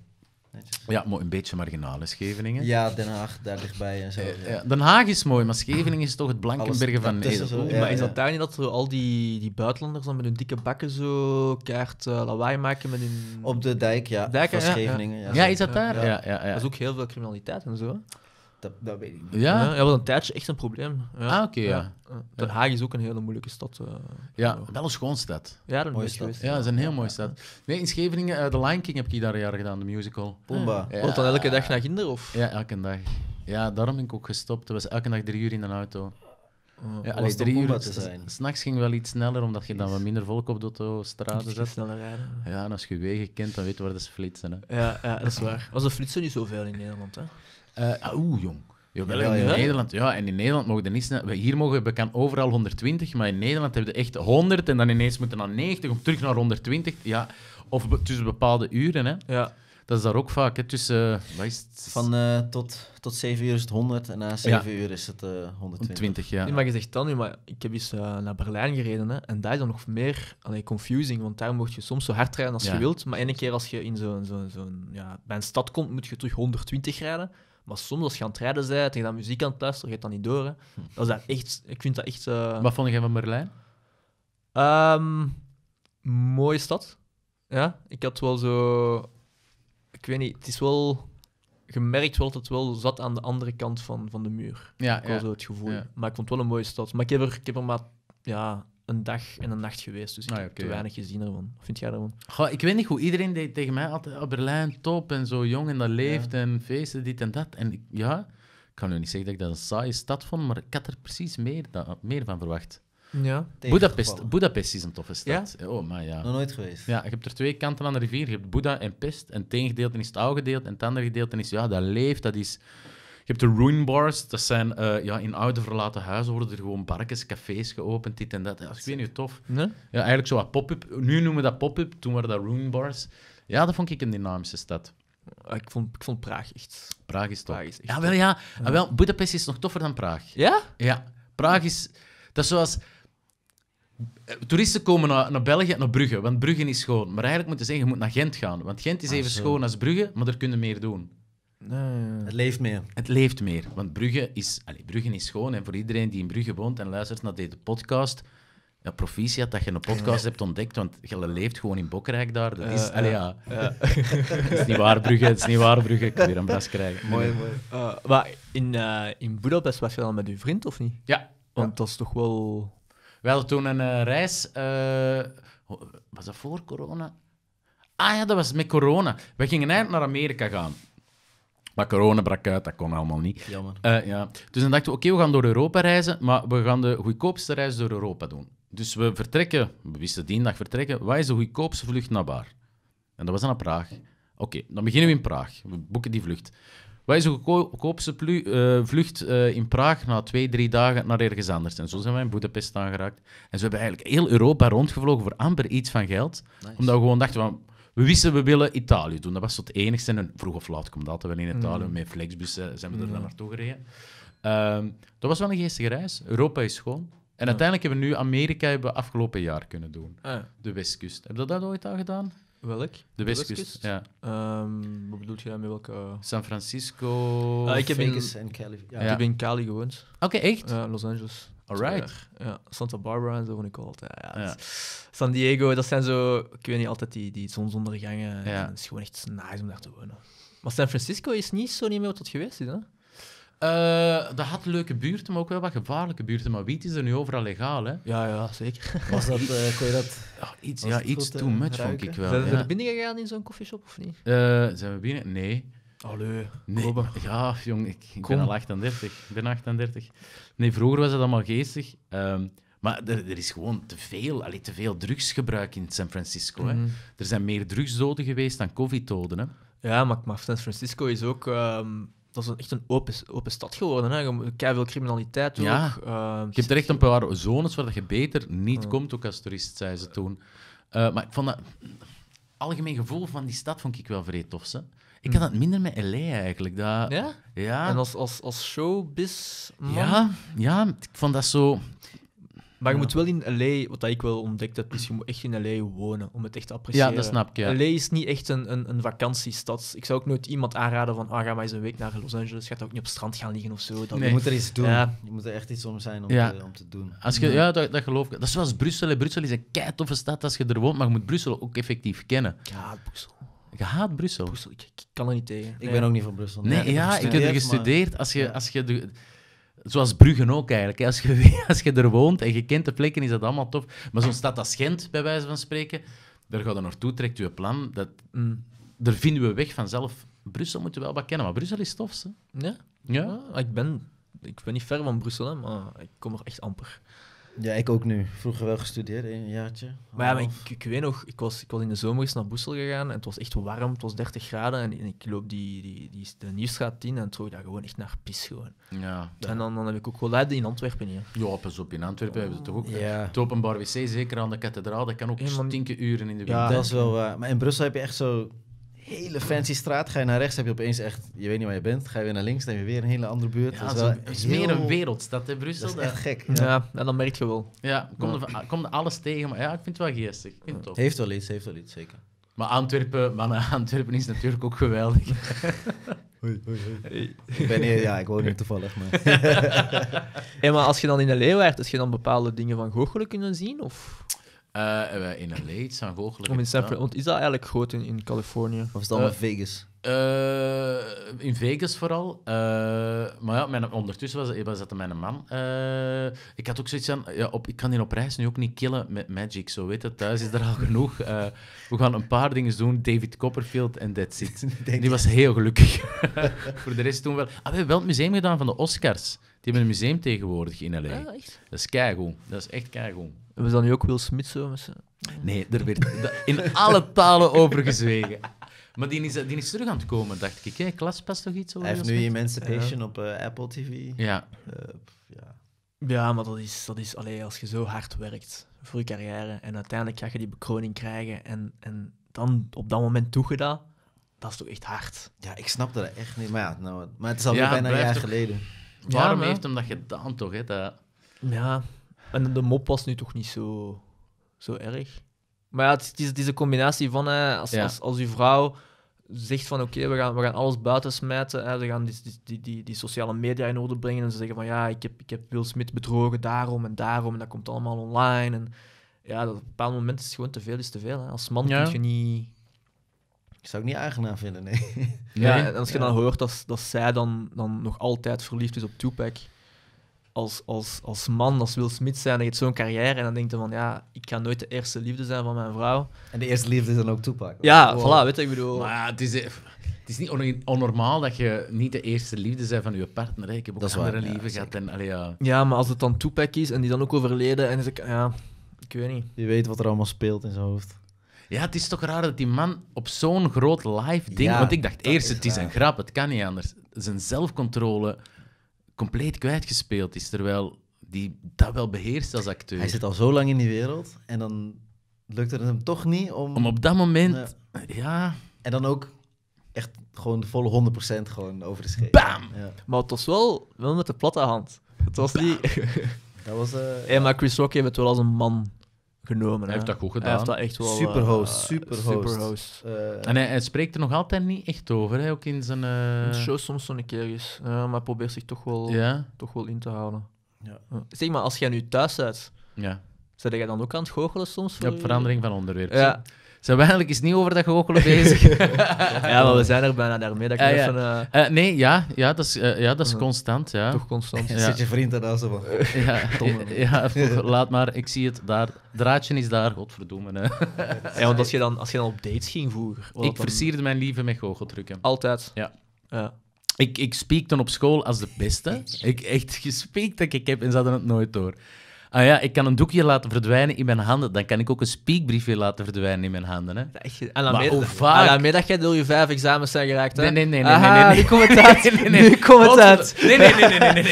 Ja, maar een beetje marginale Scheveningen. Ja, Den Haag, daar dichtbij en zo. Eh, ja. Eh, Den Haag is mooi, maar Scheveningen is toch het Blankenbergen van Nederland. Ja, maar is dat daar niet dat zo al die, die buitenlanders dan met hun dikke bakken zo kaart eh, lawaai maken met hun... Op de dijk, ja. Scheveningen. Ja, is dat daar? Ja. Ja, ja, Dat is ook heel veel criminaliteit en zo. Dat, dat weet ik niet. Ja? ja, was een tijdje echt een probleem. Ja. Ah, oké, ja. Den Haag is ook een hele moeilijke stad. Uh, ja, wel een schoon stad. Ja, een mooie stad. ja, dat is een heel mooie stad. Nee, in Scheveningen, uh, The Lion King heb ik daar een jaar gedaan, de musical. Pumba. Ja. dan elke dag naar Ginder, of? Ja, elke dag. Ja, daarom ben ik ook gestopt. Dat was elke dag drie uur in een auto. Oh, ja, allee, drie uur te zijn. S'nachts ging wel iets sneller, omdat je dan wat minder volk op de autostraden zet. sneller rijden. Ja, en als je wegen kent, dan weet je waar dat ze flitsen. Hè. Ja, ja, dat is waar. Was de flitsen niet zoveel in Nederland, hè? Eh, ah, oeh, jong. in Nederland. Ja, en in Nederland mogen we niet snel. Hier mogen we kan overal 120, maar in Nederland hebben we echt 100 en dan ineens moeten naar 90 om terug naar 120. Ja, of tussen bepaalde uren. Hè. Ja. Dat is daar ook vaak. Hè. Tussen, eh, wat is Van eh, tot, tot 7 uur is het 100 en na 7 uur is het 120. 20, ja. Ik maar je zegt dan nu, maar ik heb eens dus, naar Berlijn gereden hè, en daar is dan nog meer confusing, want daar mocht je soms zo hard rijden als je wilt, maar ene keer als je in zo'n, zo'n, ja, bij een stad komt, moet je terug 120 rijden. Maar soms als je aan het rijden bent en je dan muziek aan het luisteren, je dat niet door. Hè. Hm. Dat is dat echt, ik vind dat echt... Eh, Wat vond je van Berlijn? Ehm, mooie stad. Ja, ik had wel zo... Ik weet niet, het is wel... Gemerkt wel dat het wel zat aan de andere kant van, van de muur. Ja, ik ja. zo het gevoel. Maar ik vond het wel een mooie stad. Maar ik heb er, ik heb er maar ja, een dag en een nacht geweest, dus ik ah, heb te weinig gezien ervan. vind jij daarvan? Goh, ik weet niet hoe iedereen deed tegen mij altijd oh, Berlijn top en zo jong en dat leeft en feesten, dit en dat. En ik, ja, ik kan nu niet zeggen dat ik dat een saaie stad vond, maar ik had er precies meer, dan, meer van verwacht. Ja. Budapest, Budapest is een toffe stad. Ja? Oh, maar ja. nooit geweest. Ja, je hebt er twee kanten aan de rivier. Je hebt Boeddha en Pest. En het ene gedeelte is het oude gedeelte en het andere gedeelte is, ja, dat leeft, dat is je hebt de ruin dat zijn eh, ja, in oude verlaten huizen worden er gewoon barkjes, cafés geopend, dit en dat. Ja, ik weet niet, tof. Ja, eigenlijk zo wat pop-up. Nu noemen we dat pop-up, toen waren dat ruin bars. Ja, dat vond ik een dynamische stad. Eh, ik vond, ik vond Praag echt... Praag is tof. Praag is ja, wel, ah, ja. Wel, Budapest is nog toffer dan Praag. Ja? Ja. Praag is... Dat is zoals... Eh, toeristen komen naar, naar België, naar Brugge, want Brugge is schoon. Maar eigenlijk moet je zeggen, je moet naar Gent gaan. Want Gent is ah, even schoon als Brugge, maar er kunnen meer doen. Het leeft meer. Het leeft meer. Want Brugge is, allez, Brugge is schoon. En voor iedereen die in Brugge woont en luistert naar deze podcast. Ja, proficiat dat je een podcast hebt ontdekt, want je leeft gewoon in Bokrijk daar. Dat is, ja. is niet waar, Brugge. Het is niet waar, Brugge. Ik weer een bras krijgen. Mooi, mooi. Uh, maar in, uh, in Budapest was je dan met uw vriend, of niet? Ja. Want dat is toch wel... Wel, toen een eh, reis... was dat voor corona? Ah ja, dat was met corona. We gingen eigenlijk naar Amerika gaan. Maar corona brak uit, dat kon allemaal niet. Jammer. Eh, ja. Dus dan dachten we, oké, we gaan door Europa reizen, maar we gaan de goedkoopste reis door Europa doen. Dus we vertrekken, we wisten die dag vertrekken, wat is de goedkoopste vlucht naar waar? En dat was naar Praag. Oké, dan beginnen we in Praag. We boeken die vlucht. Wat is de goedkoopste eh, vlucht eh, in Praag na twee, drie dagen naar ergens anders? En zo zijn wij in Budapest aangeraakt. En ze hebben eigenlijk heel Europa rondgevlogen voor amper iets van geld. Omdat we gewoon dachten van we wisten, we willen Italië doen. Dat was het enigste. En vroeg of laat komt dat wel in Italië. Mm. Met flexbussen zijn we er dan mm. naartoe gereden. Ehm, dat was wel een geestige reis. Europa is schoon. En uiteindelijk hebben we nu Amerika hebben afgelopen jaar kunnen doen. Ah, De Westkust. Heb je dat ooit al gedaan? Welk? De Westkust, ja. Ehm, wat bedoelt je met Welke... San Francisco, uh, ik heb in, en Cali. Ja. Ik heb in Cali gewoond. Oké, echt? Ja, Los Angeles. Alright. Ja, Santa Barbara en zo vond ik altijd. Ja, San Diego, dat zijn zo, ik weet niet, altijd die, die zonsondergangen. Ja. Het is gewoon echt nice om daar te wonen. Maar San Francisco is niet zo niet meer wat het geweest is, hè? Uh, eh, dat had leuke buurten, maar ook wel wat gevaarlijke buurten. Maar wiet is er nu overal legaal, hè? Ja, ja, zeker. Was dat, uh, kon je dat... Ja, iets, ja, iets too eh, much, vond ik wel. Zijn we ja. binnen gegaan in zo'n coffeeshop of niet? Uh, zijn we binnen? Nee hallo nee. Ja, jong, ik, ben al 38. Ik ben 38. Nee, vroeger was dat allemaal geestig. Ehm, maar er, er, is gewoon te veel, allee, te veel drugsgebruik in San Francisco. hè. Mhm. Er zijn meer drugsdoden geweest dan covid-doden. Hè. Ja, maar, San Francisco is ook... Ehm, dat is echt een open, open stad geworden. Hè. veel criminaliteit ja. ook. Uh, je hebt er echt een paar zones waar je beter niet komt, ook als toerist, zei ze toen. Eh, maar ik vond dat... Algemeen gevoel van die stad vond ik wel vrij tof. Hè. Ik kan hm. dat minder met LA eigenlijk. Dat, ja? ja? En als, als, als showbiz Ja, ja, ik vond dat zo... Maar je moet wel in LA, wat ik wel ontdekt heb, misschien je moet echt in LA wonen om het echt te appreciëren. Ja, dat snap ik. LA is niet echt een, een, een, vakantiestad. Ik zou ook nooit iemand aanraden van, ah, ga maar eens een week naar Los Angeles. Gaat ook niet op het strand gaan liggen of zo. Je moet er iets doen. Je moet er echt iets om zijn om, te, om te, doen. Als je, ja, dat, dat, geloof ik. Dat is zoals Brussel. Brussel is een keitoffe stad als je er woont, maar je moet Brussel ook effectief kennen. Ja, Brussel. Je haat Brussel. Brussel ik, kan er niet tegen. Ik ben ook niet van Brussel. Nee, ja, ik heb er gestudeerd. Als je, als je zoals Bruggen ook eigenlijk. Als je, als je er woont en je kent de plekken, is dat allemaal tof. Maar zo'n stad als Gent, bij wijze van spreken, daar gaat dan naartoe, trekt je plan. Dat, mm. Daar vinden we weg vanzelf. Brussel moeten we wel wat kennen, maar Brussel is tof. Ja. Ja. Ah, ik, ben, ik ben niet ver van Brussel, maar ik kom er echt amper. Ja, ik ook nu. Vroeger wel gestudeerd, een jaartje. Maar ja, maar ik, ik, weet nog, ik was, ik was in de zomer eens naar Boesel gegaan en het was echt warm, het was 30 graden en, ik loop die, die, die, de Nieuwstraat in en trok daar gewoon echt naar pis gewoon. Ja. En dan, dan heb ik ook geleid in Antwerpen hier. Ja, pas op, in Antwerpen hebben ze toch ook. Ja. Het openbaar wc, zeker aan de kathedraal, dat kan ook stinken uren in de winter. Ja, dat is wel waar. Maar in Brussel heb je echt zo hele fancy straat. Ga je naar rechts, heb je opeens echt, je weet niet waar je bent. Ga je weer naar links, dan heb je weer een hele andere buurt. dat is wel het is meer een wereldstad in Brussel. Dat is echt gek. Ja, en dan merk je wel. Ja, komt er, ah, kom er alles tegen, maar ja, ik vind het wel geestig. vind het top. Heeft wel iets, heeft wel iets, zeker. Maar Antwerpen, mannen, Antwerpen is natuurlijk ook geweldig. ben hier, ja, ik woon hier toevallig. Maar. hey, maar als je dan in de Leeuwaard, is je dan bepaalde dingen van goochelen kunnen zien? Of? Uh, in LA, iets aan goochelen. is dat eigenlijk groot in, in Californië? Of is dat in eh, Vegas? Eh, in Vegas vooral. maar ja, ondertussen was, was dat mijn man. ik had ook zoiets aan... Ja, op, ik kan hier op reis nu ook niet killen met Magic, zo weet het. Thuis is er al genoeg. we gaan een paar dingen doen. David Copperfield en That's It. Die was heel gelukkig. Voor de rest toen wel... Ah, we hebben wel het museum gedaan van de Oscars. Die hebben een museum tegenwoordig in LA. Oh, dat is keigoed. Dat is echt keigoed. Was dan nu ook Will Smith zo? nee, er werd in alle talen over gezwegen. Maar die is, die is terug aan het komen, dacht ik. klas past toch iets over? Hij heeft nu Emancipation op eh, Apple TV. Ja. Eh, ja. ja. maar dat is, dat is alleen als je zo hard werkt voor je carrière en uiteindelijk ga je die bekroning krijgen en, en dan op dat moment toegedaan, dat is toch echt hard. Ja, ik snap dat echt niet. Maar, ja, nou, maar het is al bijna een jaar geleden. Waarom heeft hem dat gedaan toch? Hè? Dat... Ja, en de mop was nu toch niet zo, zo erg. Maar ja, het is, het is, een combinatie van als, ja. als, als uw vrouw zegt van oké, we, gaan, we gaan alles buiten smijten. Hè, ze gaan die, die, die, die, sociale media in orde brengen en ze zeggen van ja, ik heb, ik heb Will Smith bedrogen daarom en daarom en dat komt allemaal online. En ja, op een bepaald moment is het gewoon te veel is te veel. Hè. Als man ja. kun je niet... Ik zou ik niet aangenaam vinden, nee. Ja, als je dan hoort dat, dat zij dan, dan nog altijd verliefd is op Tupac als, als, als man, als Wil Smith zijn, je zo'n carrière en dan denkt je van, ja, ik ga nooit de eerste liefde zijn van mijn vrouw. En de eerste liefde is dan ook toepak Ja, voilà, weet je, ik bedoel... Maar het is... Eh, het is niet on onnormaal dat je niet de eerste liefde bent van je partner. Ik heb ook dat andere liefde gehad. En, allee, ja. ja, maar als het dan toepak is en die dan ook overleden, en is ik, ja, ik weet niet. Je weet wat er allemaal speelt in zijn hoofd. Ja, het is toch raar dat die man op zo'n groot live ding. want ik dacht eerst, het is een grap, het kan niet anders. Zijn zelfcontrole compleet kwijtgespeeld is. Terwijl die dat wel beheerst als acteur. Hij zit al zo lang in die wereld en dan lukt het hem toch niet om... Om op dat moment, ja. En dan ook echt gewoon de volle 100% gewoon over de scheep. Bam! Maar het was wel, wel met de platte hand. Het was Bam. niet... dat was... Eh, maar Chris Rock heeft het wel als een man genomen. Hij heeft dat goed gedaan. heeft dat echt wel... Eh, superhost, superhost. superhost. en hij, spreekt er nog altijd niet echt over, hè? ook in zijn... Eh, show soms zo'n keer is, eh, maar hij probeert zich toch wel, toch wel in te houden. Ja. Zeg maar, als jij nu thuis zit, ja. jij dan ook aan het goochelen soms? Voor... hebt verandering van onderwerp. Ja. Zijn we eigenlijk eens niet over dat goochelen bezig? ja, maar we zijn er bijna daarmee. Dat ik ah, eh, eh, nee, ja, ja, dat is, eh, ja, dat is constant. Ja. Toch constant. Ja. Zit je vrienden daar nou zo van. ja, ja, laat maar. Ik zie het daar. Draadje is daar, godverdomme. Hè. ja, want als je, dan, als je dan op dates ging vroeger... Ik versierde mijn lieve met goocheltrukken. Altijd? Ja. ja. Ik, ik dan op school als de beste. Ik echt gespeakt dat ik heb en ze hadden het nooit door. Ah ja, ik kan een doekje laten verdwijnen in mijn handen. Dan kan ik ook een speakbriefje laten verdwijnen in mijn handen. Hè. Echt, aan maar hoe vaak? jij door je vijf examens zijn geraakt. Hè? Nee, nee, nee. nee, Aha, nee, nee, Nu komt het uit. nee, nee, Nee, nee, nee, nee,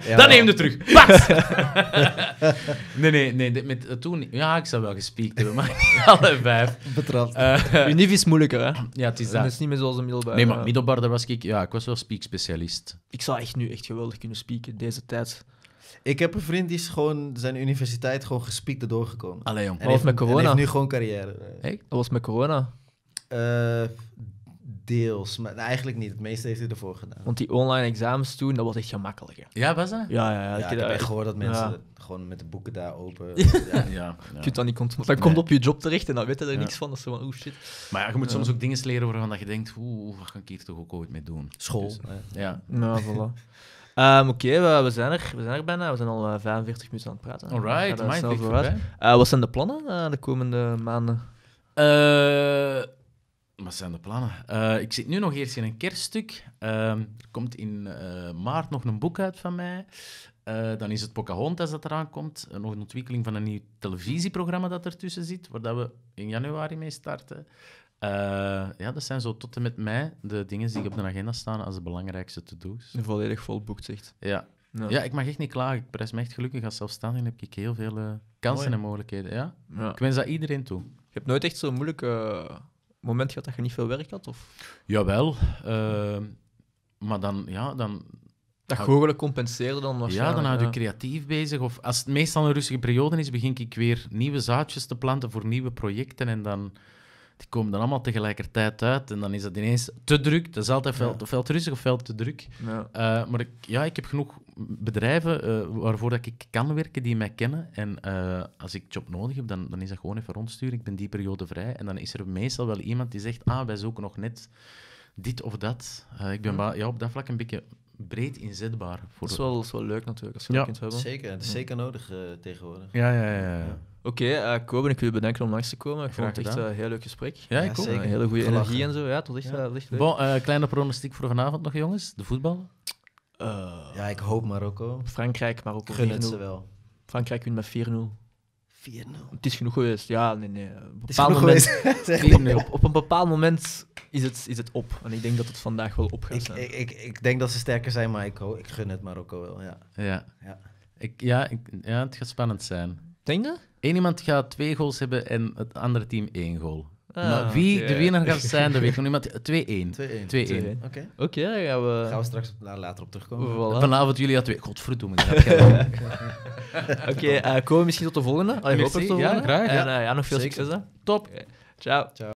nee. Dan neem je terug. Pas! nee, nee, nee. Met, eh, toen, ja, ik zou wel gespeakt hebben, maar alle vijf. Betrapt. Eh, uh, Unief is moeilijker, hè? Ja, het is dat. Het is niet meer zoals een middelbaar. Nee, maar eh. middelbaar, was ik... Ja, ik was wel speakspecialist. Ik zou echt nu echt geweldig kunnen spieken, deze tijd. Ik heb een vriend die is gewoon zijn universiteit gewoon gespiekt erdoor gekomen. Allee, jong. En was met corona? En heeft nu gewoon carrière. Eh. Hey, dat was met corona? Uh, deels, maar eigenlijk niet. Het meeste heeft hij ervoor gedaan. Want die online examens toen, dat was echt gemakkelijker. Ja, was dat? Ja, ja, ja. ik, heb echt gehoord dat mensen gewoon met de boeken daar open... ja. ja, Je dan niet komt, dan komt op je job terecht en dan weet je er niks van. Dat is van, oh shit. Maar ja, je moet soms ook dingen leren waarvan je denkt, oeh, wat ga ik hier toch ook ooit mee doen? School. Dus- ja. Ja, voilà. Ehm, oké, we, we, zijn er, we zijn er bijna. We zijn al 45 eh, minuten aan het praten. Alright, right, snel eh, wat zijn de plannen eh, de komende maanden? wat zijn de plannen? ik zit nu nog eerst in een kerststuk. Ehm, er komt in maart nog een boek uit van mij. dan is het Pocahontas dat eraan komt. nog een ontwikkeling van een nieuw televisieprogramma dat ertussen zit, waar dat we in januari mee starten. Eh, ja, dat zijn zo tot en met mij de dingen die op de agenda staan als de belangrijkste to-do's. Volledig volboekt, zegt. Ja. ja. ik mag echt niet klagen. Ik prijs me echt gelukkig als zelfstandig heb ik heel veel eh, kansen en mogelijkheden. Ja? Ik wens dat iedereen toe. Je hebt nooit echt zo'n moeilijk eh, moment gehad dat je niet veel werk had? Of? Jawel. maar dan, ja, dan, dat goochelen compenseren dan Ja, dan houd je creatief bezig. Of als het meestal een rustige periode is, begin ik weer nieuwe zaadjes te planten voor nieuwe projecten. En dan die komen dan allemaal tegelijkertijd uit en dan is dat ineens te druk. Dat is altijd veel, ja. veel te rustig of veel te druk. Eh, maar ik, ja, ik heb genoeg bedrijven eh, waarvoor dat ik kan werken, die mij kennen. En eh, als ik job nodig heb, dan, dan is dat gewoon even rondsturen. Ik ben die periode vrij. En dan is er meestal wel iemand die zegt, ah, wij zoeken nog net dit of dat. ik ben ja. op dat vlak een beetje breed inzetbaar. Voor dat, is wel, leuk natuurlijk, als je ja. dat kunt hebben. Zeker, dat is zeker nodig tegenwoordig. Ja, ja, ja. ja. Oké, okay, uh, eh, ik wil je bedanken om langs te komen. Ik vond het echt een eh, heel leuk gesprek. Ja, eh, ik Een hele goede energie en zo. Ja, tot echt, ja. Bon, kleine pronostiek voor vanavond nog, jongens. De voetbal? ja, ik hoop Marokko. Frankrijk, Marokko. Gun het ze wel. Frankrijk wint met 4-0. 4-0. Het is genoeg geweest. Ja, nee, nee. Op, op, een bepaald moment is het, is het op. En ik denk dat het vandaag wel op gaat zijn. Ik, ik, ik denk dat ze sterker zijn, maar ik, ik gun het Marokko wel. Ja. Ja. Ja. Ik, ja, ik, ja, het gaat spannend zijn. Denk Eén iemand gaat twee goals hebben en het andere team één goal. Ah, wie de winnaar gaat zijn, dat weet ik nog niet. 2-1. 2-1. Oké. Oké, gaan we... straks daar later op terugkomen. Vanavond jullie hadden twee... Godverdomme. Oké, okay, uh, eh, komen we misschien tot de volgende. hoop Ja, En uh, ja, nog veel succes. Hè. Top. Ciao.